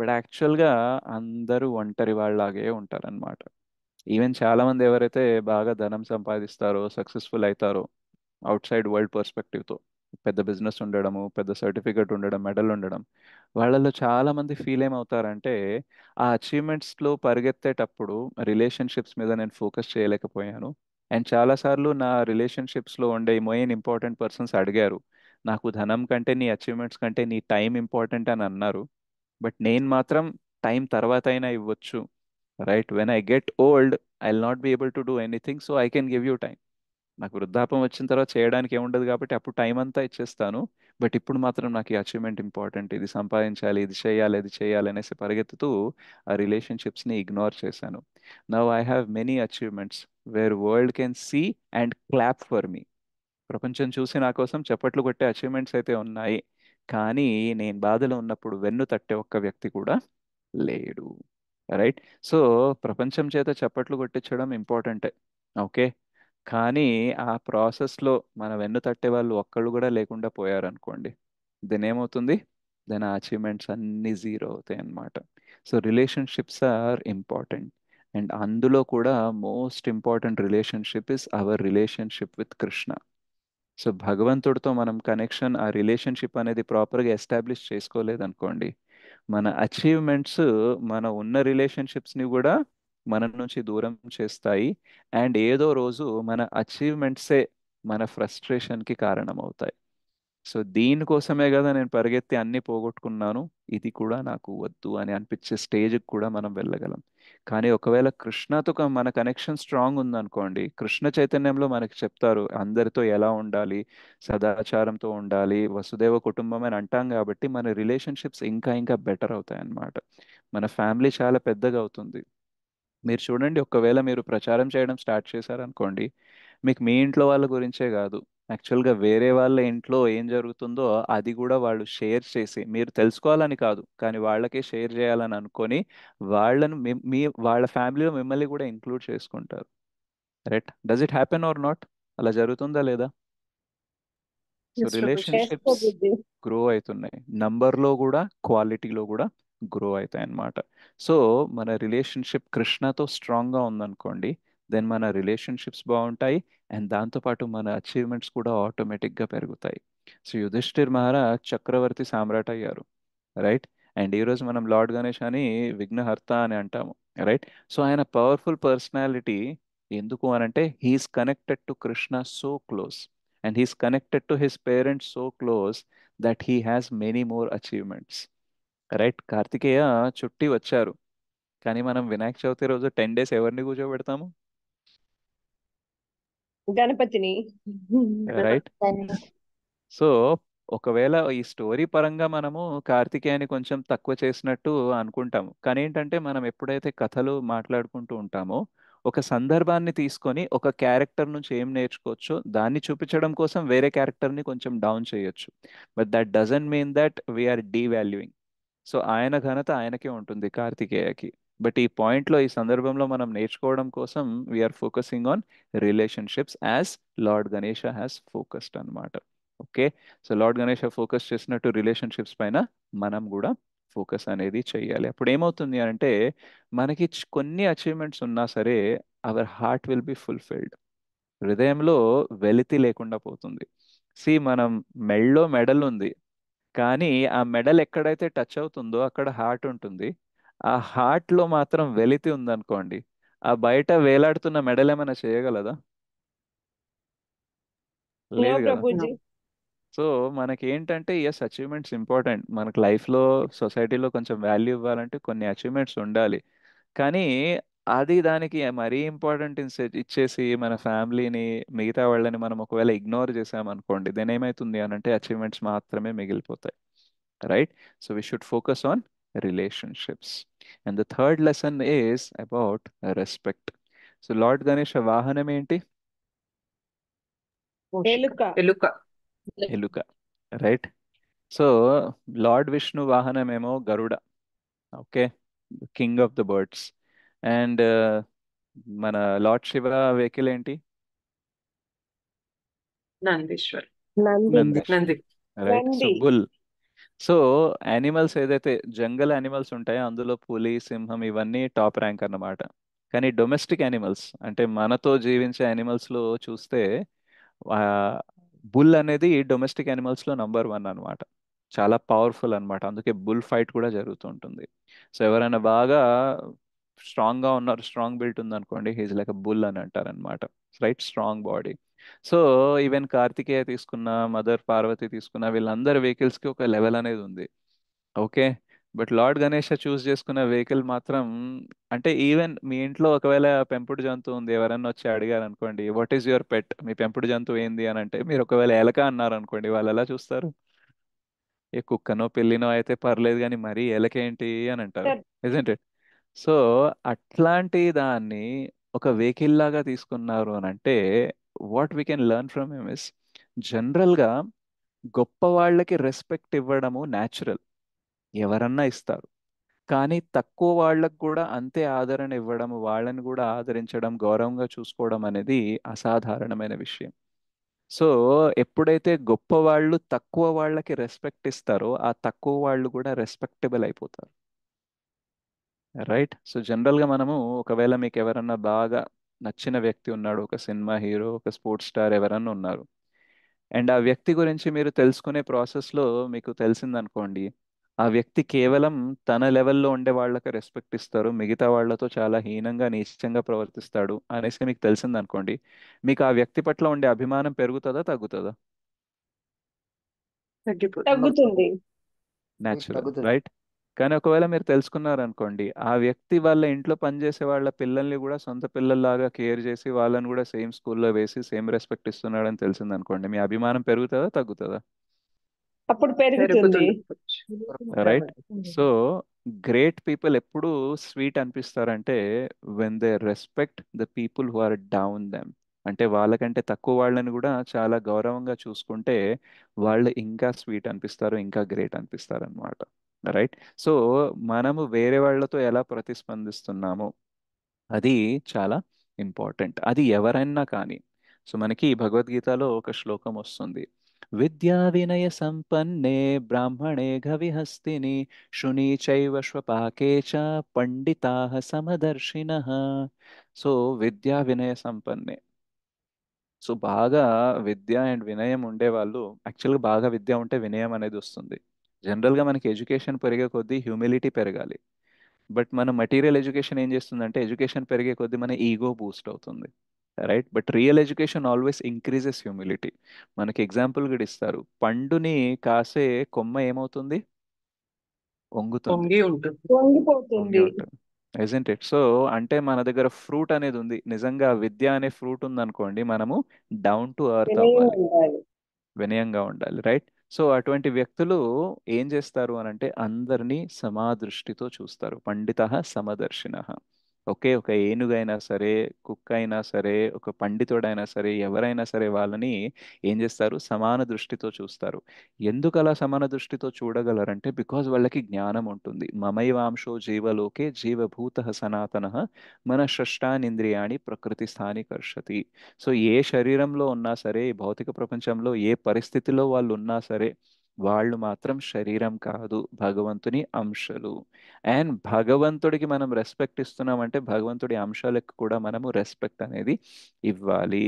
but యాక్చువల్గా అందరూ ఒంటరి వాళ్ళలాగే ఉంటారనమాట ఈవెన్ చాలామంది ఎవరైతే బాగా ధనం సంపాదిస్తారో సక్సెస్ఫుల్ అవుతారో అవుట్ సైడ్ వరల్డ్ పర్స్పెక్టివ్తో పెద్ద బిజినెస్ ఉండడము పెద్ద సర్టిఫికెట్ ఉండడం మెడల్ ఉండడం వాళ్ళలో చాలామంది ఫీల్ ఏమవుతారంటే ఆ అచీవ్మెంట్స్లో పరిగెత్తేటప్పుడు రిలేషన్షిప్స్ మీద నేను ఫోకస్ చేయలేకపోయాను అండ్ చాలాసార్లు నా రిలేషన్షిప్స్లో ఉండే మెయిన్ ఇంపార్టెంట్ పర్సన్స్ అడిగారు నాకు ధనం కంటే నీ అచీవ్మెంట్స్ కంటే నీ టైం ఇంపార్టెంట్ అని అన్నారు బట్ నేను మాత్రం టైం తర్వాత అయినా ఇవ్వచ్చు right when I get old I not be able to do anything so I can give you time నాకు వృద్ధాపం వచ్చిన తర్వాత చేయడానికి ఏముండదు కాబట్టి అప్పుడు టైం అంతా ఇచ్చేస్తాను బట్ ఇప్పుడు మాత్రం నాకు ఈ అచీవ్మెంట్ ఇంపార్టెంట్ ఇది సంపాదించాలి ఇది చేయాలి ఇది చేయాలి అనేసి పరిగెత్తుతూ ఆ రిలేషన్షిప్స్ని ఇగ్నోర్ చేశాను now I have many achievements where world can see and clap for me ప్రపంచం చూసి నా కోసం చప్పట్లు కొట్టే అచీవ్మెంట్స్ అయితే ఉన్నాయి కానీ నేను బాధలో ఉన్నప్పుడు వెన్ను తట్టే ఒక్క వ్యక్తి కూడా లేడు రైట్ సో ప్రపంచం చేత చప్పట్లు కొట్టించడం ఇంపార్టెంటే ఓకే కానీ ఆ ప్రాసెస్‌లో మన వెన్ను తట్టే వాళ్ళు ఒక్కళ్ళు కూడా లేకుండా పోయారనుకోండి. దెన్ ఏమవుతుంది? దెన్ ఆ అచీవ్‌మెంట్స్ అన్నీ జీరో అవుతాయన్నమాట. So, relationships are important. And అందులో కూడా most important relationship is our relationship with Krishna. So, భగవంతుడితో మనం కనెక్షన్ ఆ రిలేషన్‌షిప్ అనేది ప్రాపర్‌గా ఎస్టాబ్లిష్ చేసుకోలేదనుకోండి, మన అచీవ్‌మెంట్స్ మన ఉన్న రిలేషన్‌షిప్స్‌ని కూడా మన నుంచి దూరం చేస్తాయి అండ్ ఏదో రోజు మన అచీవ్మెంట్సే మన ఫ్రస్ట్రేషన్కి కారణమవుతాయి సో దీనికోసమే కదా నేను పరిగెత్తి అన్ని పోగొట్టుకున్నాను ఇది కూడా నాకు వద్దు అని అనిపించే స్టేజ్కి కూడా మనం వెళ్ళగలం కానీ ఒకవేళ కృష్ణతో మన కనెక్షన్ స్ట్రాంగ్ ఉందనుకోండి కృష్ణ చైతన్యంలో మనకి చెప్తారు అందరితో ఎలా ఉండాలి సదాచారంతో ఉండాలి వసుదేవ కుటుంబం అని అంటాం కాబట్టి మన రిలేషన్షిప్స్ ఇంకా ఇంకా బెటర్ అవుతాయి అన్నమాట మన ఫ్యామిలీ చాలా పెద్దగా అవుతుంది మీరు చూడండి ఒకవేళ మీరు ప్రచారం చేయడం స్టార్ట్ చేశారనుకోండి మీకు మీ ఇంట్లో వాళ్ళ గురించే కాదు యాక్చువల్గా వేరే వాళ్ళ ఇంట్లో ఏం జరుగుతుందో అది కూడా వాళ్ళు షేర్ చేసి మీరు తెలుసుకోవాలని కాదు కానీ వాళ్ళకే షేర్ చేయాలని అనుకొని వాళ్ళను మీ వాళ్ళ ఫ్యామిలీలో మిమ్మల్ని కూడా ఇంక్లూడ్ చేసుకుంటారు right does it happen or not అలా జరుగుతుందా లేదా సో రిలేషన్షిప్స్ గ్రో అవుతున్నాయి నంబర్లో కూడా క్వాలిటీలో కూడా గ్రో అవుతాయి అన్నమాట సో మన రిలేషన్షిప్ కృష్ణతో స్ట్రాంగ్గా ఉందనుకోండి దెన్ మన రిలేషన్షిప్స్ బాగుంటాయి అండ్ దాంతోపాటు మన అచీవ్మెంట్స్ కూడా ఆటోమేటిక్గా పెరుగుతాయి సో యుధిష్ఠిర్ మహారాజ్ చక్రవర్తి సామ్రాట్ అయ్యారు రైట్ అండ్ ఈరోజు మనం లార్డ్ గణేష్ అని విఘ్నహర్త అని అంటాము రైట్ సో ఆయన పవర్ఫుల్ పర్సనాలిటీ ఎందుకు అంటే he's connected to Krishna so close and he's connected to his parents so close that he has many more achievements right Kartikeya చుట్టి వచ్చారు కానీ మనం వినాయక చవితి రోజు టెన్ డేస్ ఎవరిని కూర్చోబెడతాము గణపతిని రైట్ సో ఒకవేళ ఈ స్టోరీ పరంగా మనము కార్తికేయని కొంచెం తక్కువ చేసినట్టు అనుకుంటాము కానీ ఏంటంటే మనం ఎప్పుడైతే కథలు మాట్లాడుకుంటూ ఉంటామో ఒక సందర్భాన్ని తీసుకొని ఒక క్యారెక్టర్ నుంచి ఏం నేర్చుకోవచ్చు దాన్ని చూపించడం కోసం వేరే క్యారెక్టర్ని కొంచెం డౌన్ చేయొచ్చు but that doesn't mean that we're devaluing so ఆయన ఘనత ఆయనకే ఉంటుంది కార్తికేయకి బట్ ఈ పాయింట్లో ఈ సందర్భంలో మనం నేర్చుకోవడం కోసం we're focusing on relationships as lord Ganesha has focused అనమాట okay so lord Ganesha focus చేసినట్టు రిలేషన్షిప్స్ పైన మనం కూడా ఫోకస్ అనేది చేయాలి అప్పుడు ఏమవుతుంది అంటే మనకి కొన్ని అచీవ్మెంట్స్ ఉన్నా సరే our heart will be fulfilled హృదయంలో వెలితి లేకుండా పోతుంది సి మనం మెళ్ళో మెడల్ ఉంది కానీ ఆ మెడల్ ఎక్కడైతే టచ్ అవుతుందో అక్కడ హార్ట్ ఉంటుంది ఆ హార్ట్ లో మాత్రం వెలితి ఉందనుకోండి ఆ బయట వేలాడుతున్న మెడల్ ఏమైనా చేయగలదా లేదు కదా సో మనకి ఏంటంటే ఎస్ అచీవ్మెంట్స్ ఇంపార్టెంట్ మనకు లో సొసైటీలో కొంచెం వాల్యూ ఇవ్వాలంటే కొన్ని అచీవ్మెంట్స్ ఉండాలి కానీ అది దానికి మరీ ఇంపార్టెంట్ ఇచ్చేసి మన ఫ్యామిలీని మిగతా వాళ్ళని మనం ఒకవేళ ఇగ్నోర్ చేసామనుకోండి దెన్ ఏమైతుంది అని అంటే అచీవ్మెంట్స్ మాత్రమే మిగిలిపోతాయి right so we should focus on relationships and the third lesson is about respect so lord Ganesh వాహనం ఏంటి ఎలుక ఎలుక రైట్ సో లార్డ్ విష్ణు వాహనమేమో Garuda okay king of the birds and మన లార్డ్ శివ వెహికల్ ఏంటి right so bull so animals ఏదైతే jungle animals ఉంటాయో అందులో పులి సింహం ఇవన్నీ టాప్ ర్యాంక్ అన్నమాట కానీ డొమెస్టిక్ యానిమల్స్ అంటే మనతో జీవించే animals లో చూస్తే బుల్ అనేది డొమెస్టిక్ లో నంబర్ వన్ అన్నమాట చాలా పవర్ఫుల్ అన్నమాట అందుకే బుల్ ఫైట్ కూడా జరుగుతూ ఉంటుంది సో ఎవరైనా బాగా స్ట్రాంగ్గా ఉన్నారు స్ట్రాంగ్ బిల్ట్ ఉందనుకోండి హీజ్ లైక్ అ బుల్ అని అంటారనమాట right strong body so even Kartikeya తీసుకున్న మదర్ పార్వతి తీసుకున్న వీళ్ళందరి వెహికల్స్కి ఒక లెవెల్ అనేది ఉంది okay but lord Ganesh choose చేసుకున్న వెహికల్ మాత్రం అంటే ఈవెన్ మీ ఇంట్లో ఒకవేళ పెంపుడు జంతువు ఉంది ఎవరన్నా వచ్చి అడిగారు అనుకోండి వాట్ ఈస్ యువర్ పెట్ మీ పెంపుడు జంతువు ఏంది అని అంటే మీరు ఒకవేళ ఎలక అన్నారు అనుకోండి వాళ్ళు ఎలా చూస్తారు ఏ కుక్కనో పెళ్ళినో అయితే పర్లేదు కానీ మరీ ఎలకేంటి అని అంటారు ఇట్ సో అట్లాంటి దాన్ని ఒక వెహికల్ లాగా తీసుకున్నారు అని అంటే what we can learn from him is జనరల్గా గొప్ప వాళ్ళకి రెస్పెక్ట్ ఇవ్వడము న్యాచురల్ ఎవరన్నా ఇస్తారు కానీ తక్కువ వాళ్ళకు కూడా అంతే ఆదరణ ఇవ్వడం వాళ్ళని కూడా ఆదరించడం గౌరవంగా చూసుకోవడం అనేది అసాధారణమైన విషయం సో ఎప్పుడైతే గొప్ప వాళ్ళు తక్కువ వాళ్ళకి రెస్పెక్ట్ ఇస్తారో ఆ తక్కువ వాళ్ళు కూడా రెస్పెక్టబుల్ అయిపోతారు రైట్ సో జనరల్గా మనము ఒకవేళ మీకు ఎవరన్నా బాగా నచ్చిన వ్యక్తి ఉన్నాడు ఒక సినిమా హీరో ఒక స్పోర్ట్స్ స్టార్ ఎవరన్నా ఉన్నారు అండ్ ఆ వ్యక్తి గురించి మీరు తెలుసుకునే ప్రాసెస్లో మీకు తెలిసిందనుకోండి ఆ వ్యక్తి కేవలం తన లెవెల్లో ఉండే వాళ్ళకి రెస్పెక్ట్ ఇస్తారు మిగతా వాళ్ళతో చాలా హీనంగా నీచంగా ప్రవర్తిస్తాడు అనేసి మీకు తెలిసిందనుకోండి మీకు ఆ వ్యక్తి పట్ల ఉండే అభిమానం పెరుగుతుందా తగ్గుతుందా తగ్గుతుంది న్యాచురల్ రైట్ కానీ ఒకవేళ మీరు తెలుసుకున్నారనుకోండి ఆ వ్యక్తి వాళ్ళ ఇంట్లో పనిచేసే వాళ్ళ పిల్లల్ని కూడా సొంత పిల్లల్లాగా కేర్ చేసి వాళ్ళని కూడా సేమ్ స్కూల్లో వేసి సేమ్ రెస్పెక్ట్ ఇస్తున్నాడని తెలిసింది అనుకోండి మీ అభిమానం పెరుగుతుందా తగ్గుతుందా అప్పుడు రైట్ సో గ్రేట్ పీపుల్ ఎప్పుడు స్వీట్ అనిపిస్తారంటే when they respect the people who are down them అంటే వాళ్ళకంటే తక్కువ వాళ్ళని కూడా చాలా గౌరవంగా చూసుకుంటే వాళ్ళు ఇంకా స్వీట్ అనిపిస్తారు ఇంకా గ్రేట్ అనిపిస్తారు అనమాట రైట్ సో మనము వేరే వాళ్ళతో ఎలా ప్రతిస్పందిస్తున్నాము అది చాలా ఇంపార్టెంట్ అది ఎవరైనా కానీ సో మనకి భగవద్గీతలో ఒక శ్లోకం వస్తుంది విద్యా వినయ సంపన్నే బ్రాహ్మణే గవిహస్తిని శుని చైవశ్వపాకే చ పండితా సమదర్శిన సో విద్యా వినయ సంపన్నే సో బాగా విద్య అండ్ వినయం ఉండేవాళ్ళు యాక్చువల్గా బాగా విద్య ఉంటే వినయం అనేది వస్తుంది జనరల్గా మనకి ఎడ్యుకేషన్ పెరిగే కొద్దీ హ్యూమిలిటీ పెరగాలి బట్ మన మటీరియల్ ఎడ్యుకేషన్ ఏం చేస్తుందంటే ఎడ్యుకేషన్ పెరిగే కొద్దీ మన ఈగో బూస్ట్ అవుతుంది right but real education always increases humility మనకి ఎగ్జాంపుల్ కూడా ఇస్తారు పండుని కాసే కొమ్మ ఏమవుతుంది ఇట్ సో అంటే మన దగ్గర ఫ్రూట్ అనేది ఉంది నిజంగా విద్య అనే ఫ్రూట్ ఉందనుకోండి మనము డౌన్ టు అర్త్ వినయంగా ఉండాలి రైట్ సో అటువంటి వ్యక్తులు ఏం చేస్తారు అనంటే అందరినీ సమాదృష్టితో చూస్తారు పండిత సమదర్శిన ఒకే ఒక ఏనుగైనా సరే కుక్క అయినా సరే ఒక పండితుడైనా సరే ఎవరైనా సరే వాళ్ళని ఏం చేస్తారు సమాన దృష్టితో చూస్తారు ఎందుకు అలా సమాన దృష్టితో చూడగలరంటే బికాజ్ వాళ్ళకి జ్ఞానం ఉంటుంది మమైవాంశో జీవలోకే జీవభూత సనాతన మన షష్టానింద్రియాణి ప్రకృతి స్థాని కర్షతి సో ఏ శరీరంలో ఉన్నా సరే భౌతిక ప్రపంచంలో ఏ పరిస్థితిలో వాళ్ళు ఉన్నా సరే వాళ్ళు మాత్రం శరీరం కాదు భగవంతుని అంశలు అండ్ భగవంతుడికి మనం రెస్పెక్ట్ ఇస్తున్నామంటే భగవంతుడి అంశాలకు కూడా మనము రెస్పెక్ట్ అనేది ఇవ్వాలి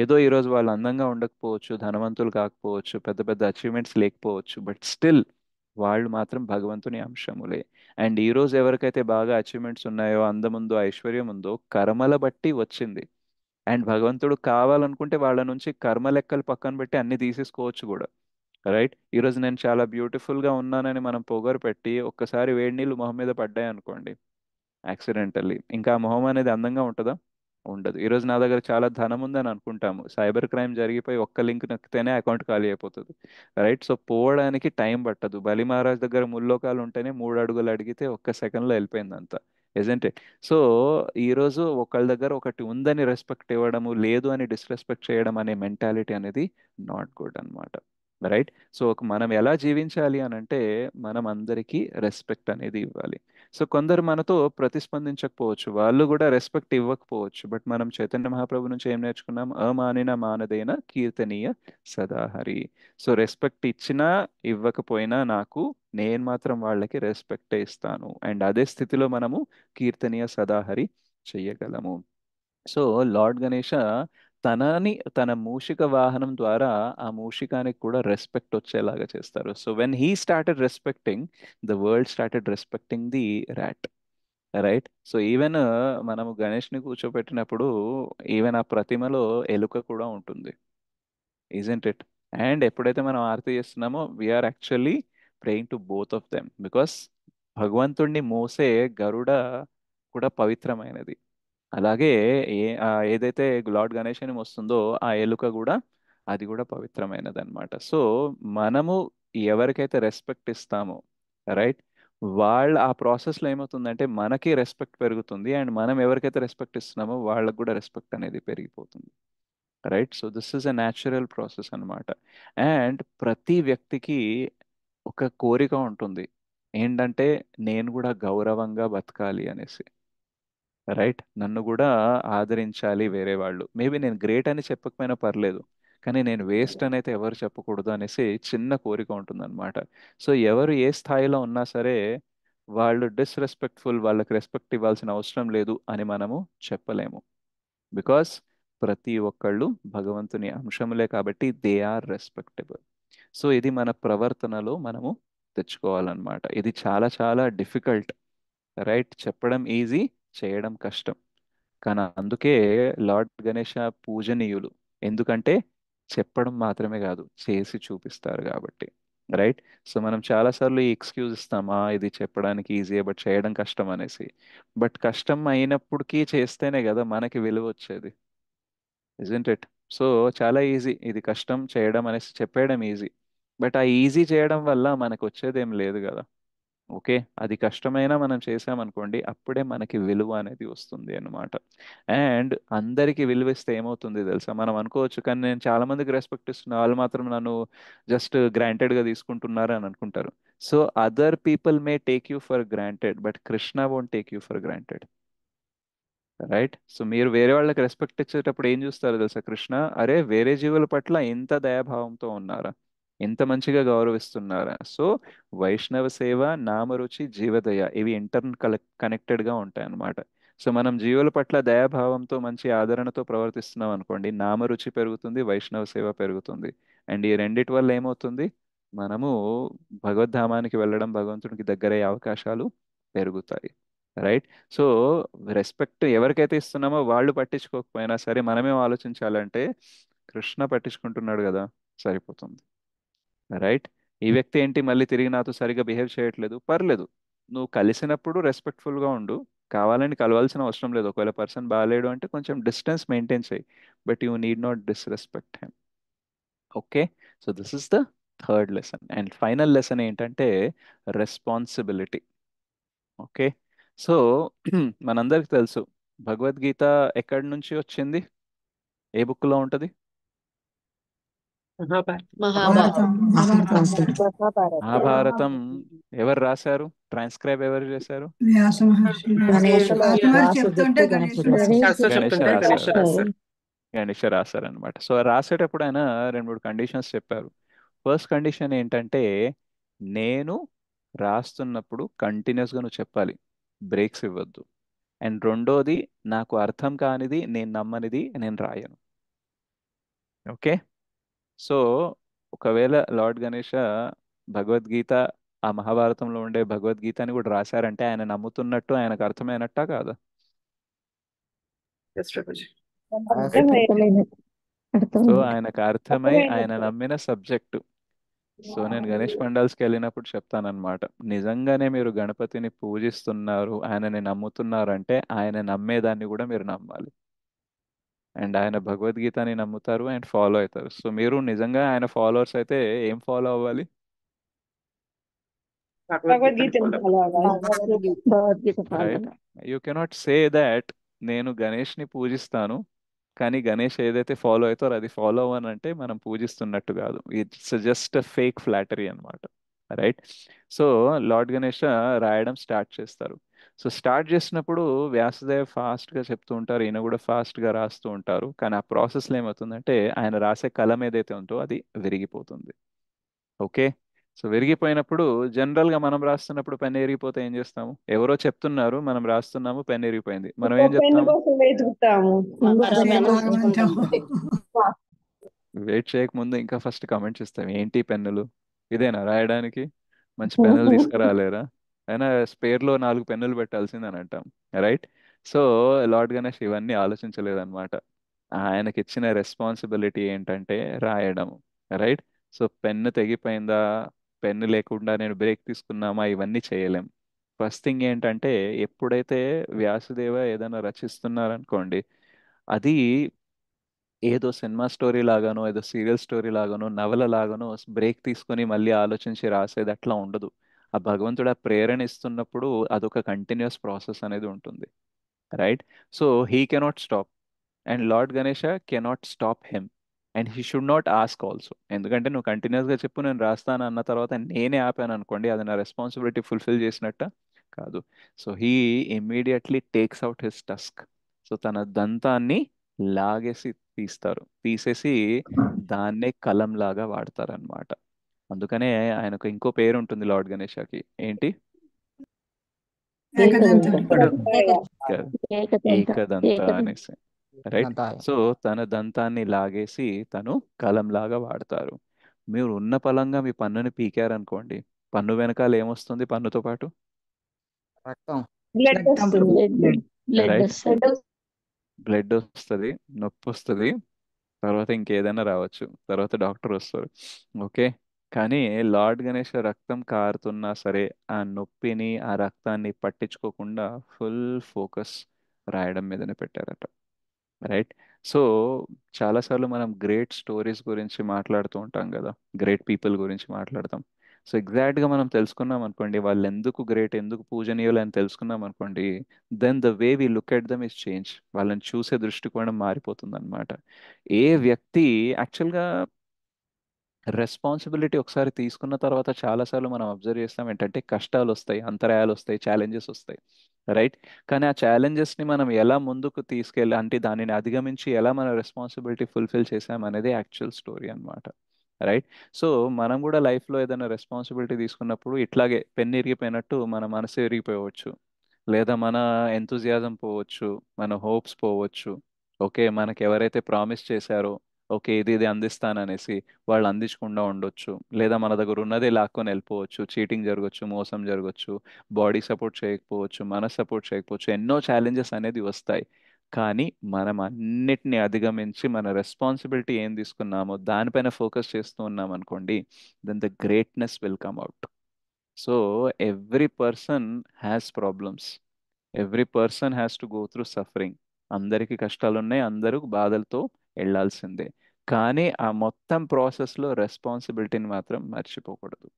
ఏదో ఈరోజు వాళ్ళు అందంగా ఉండకపోవచ్చు ధనవంతులు కాకపోవచ్చు పెద్ద పెద్ద అచీవ్మెంట్స్ లేకపోవచ్చు బట్ స్టిల్ వాళ్ళు మాత్రం భగవంతుని అంశములే అండ్ ఈరోజు ఎవరికైతే బాగా అచీవ్మెంట్స్ ఉన్నాయో అందముందో ఐశ్వర్యం ఉందో కర్మల బట్టి వచ్చింది అండ్ భగవంతుడు కావాలనుకుంటే వాళ్ళ నుంచి కర్మ లెక్కలు పక్కన పెట్టి అన్ని తీసేసుకోవచ్చు కూడా రైట్ ఈరోజు నేను చాలా బ్యూటిఫుల్గా ఉన్నానని మనం పొగరు పెట్టి ఒక్కసారి వేడి నీళ్ళు మొహం మీద పడ్డాయి అనుకోండి యాక్సిడెంటల్లీ ఇంకా ఆ మొహం అనేది అందంగా ఉంటుందా ఉండదు ఈరోజు నా దగ్గర చాలా ధనం ఉందని అనుకుంటాము సైబర్ క్రైమ్ జరిగిపోయి ఒక్క లింక్ నొక్కితేనే అకౌంట్ ఖాళీ అయిపోతుంది రైట్ సో పోవడానికి టైం పట్టదు బలి మహారాజ్ దగ్గర ముల్లోకాలు ఉంటేనే మూడు అడుగులు అడిగితే ఒక్క సెకండ్లో వెళ్ళిపోయింది అంతా ఎజెంటే సో ఈరోజు ఒకళ్ళ దగ్గర ఒకటి ఉందని రెస్పెక్ట్ ఇవ్వడము లేదు అని డిస్రెస్పెక్ట్ చేయడం అనే మెంటాలిటీ అనేది నాట్ గుడ్ అనమాట రైట్ సో మనం ఎలా జీవించాలి అని అంటే మనం అందరికీ రెస్పెక్ట్ అనేది ఇవ్వాలి సో కొందరు మనతో ప్రతిస్పందించకపోవచ్చు వాళ్ళు కూడా రెస్పెక్ట్ ఇవ్వకపోవచ్చు బట్ మనం చైతన్య మహాప్రభు నుంచి ఏం నేర్చుకున్నాం అమానిన మానదైన కీర్తనీయ సదాహరి సో రెస్పెక్ట్ ఇచ్చినా ఇవ్వకపోయినా నాకు నేను మాత్రం వాళ్ళకి రెస్పెక్ట్ ఇస్తాను అండ్ అదే స్థితిలో మనము కీర్తనీయ సదాహరి చెయ్యగలము సో లార్డ్ గణేష తనని తన మూషిక వాహనం ద్వారా ఆ మూషికానికి కూడా రెస్పెక్ట్ వచ్చేలాగా చేస్తారు so when he started respecting the world started respecting the rat right so even మనము గణేష్ని కూర్చోపెట్టినప్పుడు ఈవెన్ ఆ ప్రతిమలో ఎలుక కూడా ఉంటుంది ఈజెంట్ ఇట్ అండ్ ఎప్పుడైతే మనం ఆర్తి చేస్తున్నామో we are actually praying to both of them because భగవంతుణ్ణి మోసే గరుడ కూడా పవిత్రమైనది అలాగే ఏ ఏదైతే లార్డ్ గణేశనం వస్తుందో ఆ ఎలుక కూడా అది కూడా పవిత్రమైనది అనమాట సో మనము ఎవరికైతే రెస్పెక్ట్ ఇస్తామో రైట్ వాళ్ళ ఆ ప్రాసెస్లో ఏమవుతుందంటే మనకి రెస్పెక్ట్ పెరుగుతుంది అండ్ మనం ఎవరికైతే రెస్పెక్ట్ ఇస్తున్నామో వాళ్ళకు కూడా రెస్పెక్ట్ అనేది పెరిగిపోతుంది right so this is a natural process అనమాట అండ్ ప్రతి వ్యక్తికి ఒక కోరిక ఉంటుంది ఏంటంటే నేను కూడా గౌరవంగా బతకాలి అనేసి రైట్ నన్ను కూడా ఆదరించాలి వేరే వాళ్ళు మేబీ నేను గ్రేట్ అని చెప్పకపోయినా పర్లేదు కానీ నేను వేస్ట్ అనేది ఎవరు చెప్పకూడదు అనేసి చిన్న కోరిక ఉంటుందన్నమాట సో ఎవరు ఏ స్థాయిలో ఉన్నా సరే వాళ్ళు డిస్రెస్పెక్ట్ఫుల్ వాళ్ళకి రెస్పెక్ట్ ఇవ్వాల్సిన అవసరం లేదు అని మనము చెప్పలేము బికాస్ ప్రతి ఒక్కళ్ళు భగవంతుని అంశములే కాబట్టి దే ఆర్ రెస్పెక్టబుల్ సో ఇది మన ప్రవర్తనలో మనము తెచ్చుకోవాలన్నమాట ఇది చాలా చాలా డిఫికల్ట్ రైట్ చెప్పడం ఈజీ చేయడం కష్టం కానీ అందుకే లార్డ్ గణేష పూజనీయులు ఎందుకంటే చెప్పడం మాత్రమే కాదు చేసి చూపిస్తారు కాబట్టి రైట్ సో మనం చాలాసార్లు ఈ ఎక్స్క్యూజ్ ఇస్తామా ఇది చెప్పడానికి ఈజీ బట్ చేయడం కష్టం అనేసి బట్ కష్టం అయినప్పటికీ చేస్తేనే కదా మనకి విలువ వచ్చేది ఇజెంట్ ఇట్ సో చాలా ఈజీ ఇది కష్టం చేయడం అనేసి చెప్పేయడం ఈజీ బట్ ఆ ఈజీ చేయడం వల్ల మనకు వచ్చేది ఏం లేదు కదా ఓకే అది కష్టమైనా మనం చేసామనుకోండి అప్పుడే మనకి విలువ అనేది వస్తుంది అనమాట అండ్ అందరికీ విలువ ఇస్తే ఏమవుతుంది తెలుసా మనం అనుకోవచ్చు కానీ నేను చాలా మందికి రెస్పెక్ట్ ఇస్తున్నా వాళ్ళు మాత్రం నన్ను జస్ట్ గ్రాంటెడ్గా తీసుకుంటున్నారు అని అనుకుంటారు so other people may take you for granted but Krishna won't take you for granted right so మీరు వేరే వాళ్ళకి రెస్పెక్ట్ ఇచ్చేటప్పుడు ఏం చూస్తారు తెలుసా కృష్ణ అరే వేరే జీవుల పట్ల ఇంత దయాభావంతో ఉన్నారా ఎంత మంచిగా గౌరవిస్తున్నారా సో వైష్ణవ సేవ నామరుచి జీవదయ ఇవి ఇంటర్న్ కనెక్టెడ్ కనెక్టెడ్గా ఉంటాయి అన్నమాట సో మనం జీవుల పట్ల దయాభావంతో మంచి ఆదరణతో ప్రవర్తిస్తున్నాం అనుకోండి నామరుచి పెరుగుతుంది వైష్ణవ సేవ పెరుగుతుంది అండ్ ఈ రెండిటి వల్ల ఏమవుతుంది మనము భగవద్ధామానికి వెళ్ళడం భగవంతునికి దగ్గరయ్యే అవకాశాలు పెరుగుతాయి రైట్ సో రెస్పెక్ట్ ఎవరికైతే ఇస్తున్నామో వాళ్ళు పట్టించుకోకపోయినా సరే మనమేం ఆలోచించాలంటే కృష్ణ పట్టించుకుంటున్నాడు కదా సరిపోతుంది రైట్ ఈ వ్యక్తి ఏంటి మళ్ళీ తిరిగి నాతో సరిగా బిహేవ్ చేయట్లేదు పర్లేదు నువ్వు కలిసినప్పుడు రెస్పెక్ట్ఫుల్గా ఉండు కావాలని కలవాల్సిన అవసరం లేదు ఒకవేళ పర్సన్ బాగాలేడు అంటే కొంచెం డిస్టెన్స్ మెయింటైన్ చేయి but you need not disrespect him okay so this is the third lesson and final lesson ఏంటంటే రెస్పాన్సిబిలిటీ ఓకే సో మనందరికి తెలుసు భగవద్గీత ఎక్కడి నుంచి వచ్చింది ఏ బుక్లో ఉంటుంది మహాభారతం మహాభారతం ఎవరు రాశారు ట్రాన్స్క్రైబ్ ఎవరు చేశారు గణేష్ రాశారు అనమాట సో రాసేటప్పుడు ఆయన రెండు మూడు కండిషన్స్ చెప్పారు ఫస్ట్ కండిషన్ ఏంటంటే నేను రాస్తున్నప్పుడు కంటిన్యూస్ గా నువ్వు చెప్పాలి బ్రేక్స్ ఇవ్వద్దు అండ్ రెండోది నాకు అర్థం కానిది నేను నమ్మనిది నేను రాయను ఓకే సో ఒకవేళ లార్డ్ గణేష భగవద్గీత ఆ మహాభారతంలో ఉండే భగవద్గీతని కూడా రాశారంటే ఆయన నమ్ముతున్నట్టు ఆయనకు అర్థమైనట్టా కాదా సో ఆయనకు అర్థమై ఆయన నమ్మిన సబ్జెక్టు సో నేను గణేష్ కి వెళ్ళినప్పుడు చెప్తానమాట నిజంగానే మీరు గణపతిని పూజిస్తున్నారు ఆయనని నమ్ముతున్నారంటే ఆయన నమ్మేదాన్ని కూడా మీరు నమ్మాలి అండ్ ఆయన భగవద్గీతని నమ్ముతారు అండ్ ఫాలో అవుతారు సో మీరు నిజంగా ఆయన ఫాలోవర్స్ అయితే ఏం ఫాలో అవ్వాలి యూ కెనాట్ సే దాట్ నేను గణేష్ ని పూజిస్తాను కానీ గణేష్ ఏదైతే ఫాలో అవుతారో అది ఫాలో అవ్వను అంటే మనం పూజిస్తున్నట్టు కాదు ఇట్స్ జస్ట్ ఫేక్ ఫ్లాటరీ అనమాట రైట్ సో లార్డ్ గణేష్ రాయడం స్టార్ట్ చేస్తారు సో స్టార్ట్ చేసినప్పుడు వ్యాసదేవ్ ఫాస్ట్గా చెప్తూ ఉంటారు ఈయన కూడా ఫాస్ట్గా రాస్తూ ఉంటారు కానీ ఆ ప్రాసెస్లో ఏమవుతుందంటే ఆయన రాసే కలం ఏదైతే ఉందో అది విరిగిపోతుంది ఓకే సో విరిగిపోయినప్పుడు జనరల్గా మనం రాస్తున్నప్పుడు పెన్ ఎరిగిపోతే ఏం చేస్తాము ఎవరో చెప్తున్నారు మనం రాస్తున్నాము పెన్ ఎరిగిపోయింది మనం ఏం చెప్తాము వెయిట్ చేయకముందు ఇంకా ఫస్ట్ కామెంట్ చేస్తాం ఏంటి పెన్నులు ఇదేనా రాయడానికి మంచి పెన్నులు తీసుకురాలేరా అయినా స్పేర్లో నాలుగు పెన్నులు పెట్టాల్సిందని అంటాం రైట్ సో లార్డ్ గణేష్ ఇవన్నీ ఆలోచించలేదన్నమాట ఆయనకి ఇచ్చిన రెస్పాన్సిబిలిటీ ఏంటంటే రాయడం రైట్ సో పెన్ను తెగిపోయిందా పెన్ను లేకుండా నేను బ్రేక్ తీసుకున్నామా ఇవన్నీ చేయలేం ఫస్ట్ థింగ్ ఏంటంటే ఎప్పుడైతే వ్యాసుదేవ ఏదైనా రచిస్తున్నారనుకోండి అది ఏదో సినిమా స్టోరీ లాగానో ఏదో సీరియల్ స్టోరీ లాగానో నవల లాగానో బ్రేక్ తీసుకొని మళ్ళీ ఆలోచించి రాసేది అట్లా ఉండదు ఆ భగవంతుడు ఆ ప్రేరణ ఇస్తున్నప్పుడు అదొక కంటిన్యూస్ ప్రాసెస్ అనేది ఉంటుంది right so he cannot stop and Lord Ganesha cannot stop hmm and he should not ask also ఎందుకంటే నువ్వు కంటిన్యూస్గా చెప్పు నేను రాస్తాను అన్న తర్వాత నేనే ఆపాను అనుకోండి అది నా రెస్పాన్సిబిలిటీ ఫుల్ఫిల్ చేసినట్ట కాదు so he immediately takes out his tusk so తన దంతాన్ని లాగేసి తీస్తారు తీసేసి దాన్నే కలం లాగా వాడతారనమాట అందుకనే ఆయనకు ఇంకో పేరు ఉంటుంది లార్డ్ గణేషకి ఏంటి అనేసి రైట్ సో తన దంతాన్ని లాగేసి తను కలం లాగా వాడతారు మీరు ఉన్న పలంగా మీ పన్నుని పీకారనుకోండి పన్ను వెనకాల ఏమొస్తుంది పన్నుతో పాటు బ్లడ్ వస్తుంది నొప్పి వస్తుంది తర్వాత ఇంకేదైనా రావచ్చు తర్వాత డాక్టర్ వస్తారు ఓకే కానీ లార్డ్ గణేష్ రక్తం కారుతున్నా సరే ఆ నొప్పిని ఆ రక్తాన్ని పట్టించుకోకుండా ఫుల్ ఫోకస్ రాయడం మీదనే పెట్టారట రైట్ సో చాలాసార్లు మనం గ్రేట్ స్టోరీస్ గురించి మాట్లాడుతూ ఉంటాం కదా గ్రేట్ పీపుల్ గురించి మాట్లాడతాం సో ఎగ్జాక్ట్గా మనం తెలుసుకున్నాం అనుకోండి వాళ్ళు ఎందుకు గ్రేట్ ఎందుకు పూజనీయులు అని తెలుసుకున్నాం అనుకోండి then the way we look at them is change వాళ్ళని చూసే దృష్టికోణం మారిపోతుంది అనమాట ఏ వ్యక్తి యాక్చువల్గా రెస్పాన్సిబిలిటీ ఒకసారి తీసుకున్న తర్వాత చాలాసార్లు మనం అబ్జర్వ్ చేస్తాం ఏంటంటే కష్టాలు వస్తాయి అంతరాయాలు వస్తాయి ఛాలెంజెస్ వస్తాయి రైట్ కానీ ఆ ఛాలెంజెస్ని మనం ఎలా ముందుకు తీసుకెళ్ళి అంటే దానిని అధిగమించి ఎలా మన రెస్పాన్సిబిలిటీ ఫుల్ఫిల్ చేసాం అనేది యాక్చువల్ స్టోరీ అనమాట రైట్ సో మనం కూడా లైఫ్లో ఏదైనా రెస్పాన్సిబిలిటీ తీసుకున్నప్పుడు ఇట్లాగే పెన్ను ఇరిగిపోయినట్టు మన మనసు ఇరిగిపోవచ్చు లేదా మన ఎంతూజియాజం పోవచ్చు మన హోప్స్ పోవచ్చు ఓకే మనకి ఎవరైతే ప్రామిస్ చేశారో ఓకే ఇది ఇది అందిస్తాననేసి వాళ్ళు అందించకుండా ఉండొచ్చు లేదా మన దగ్గర ఉన్నదే లాక్కొని వెళ్ళిపోవచ్చు చీటింగ్ జరగచ్చు మోసం జరగచ్చు బాడీ సపోర్ట్ చేయకపోవచ్చు మన సపోర్ట్ చేయకపోవచ్చు ఎన్నో ఛాలెంజెస్ అనేది వస్తాయి కానీ మనం అన్నిటిని అధిగమించి మన రెస్పాన్సిబిలిటీ ఏం తీసుకున్నామో దానిపైన ఫోకస్ చేస్తూ ఉన్నాం అనుకోండి then the greatness will come out so every person has problems every person has to go through suffering అందరికీ కష్టాలు ఉన్నాయి అందరూ బాధలతో వెళ్ళాల్సిందే కానీ ఆ మొత్తం ప్రాసెస్లో రెస్పాన్సిబిలిటీని మాత్రం మర్చిపోకూడదు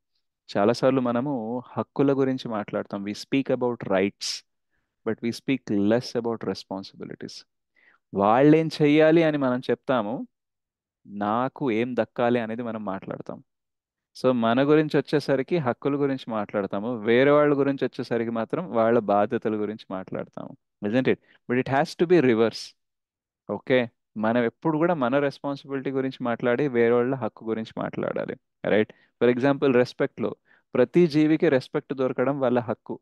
చాలాసార్లు మనము హక్కుల గురించి మాట్లాడతాం we speak about rights but we speak less about responsibilities వాళ్ళేం చెయ్యాలి అని మనం చెప్తాము నాకు ఏం దక్కాలి అనేది మనం మాట్లాడతాం సో మన గురించి వచ్చేసరికి హక్కుల గురించి మాట్లాడతాము వేరే వాళ్ళ గురించి వచ్చేసరికి మాత్రం వాళ్ళ బాధ్యతల గురించి మాట్లాడతాము it but it has to be reverse okay మనం ఎప్పుడు కూడా మన రెస్పాన్సిబిలిటీ గురించి మాట్లాడి వేరే వాళ్ళ హక్కు గురించి మాట్లాడాలి రైట్ ఫర్ ఎగ్జాంపుల్ రెస్పెక్ట్లో ప్రతి జీవికి రెస్పెక్ట్ దొరకడం వాళ్ళ హక్కు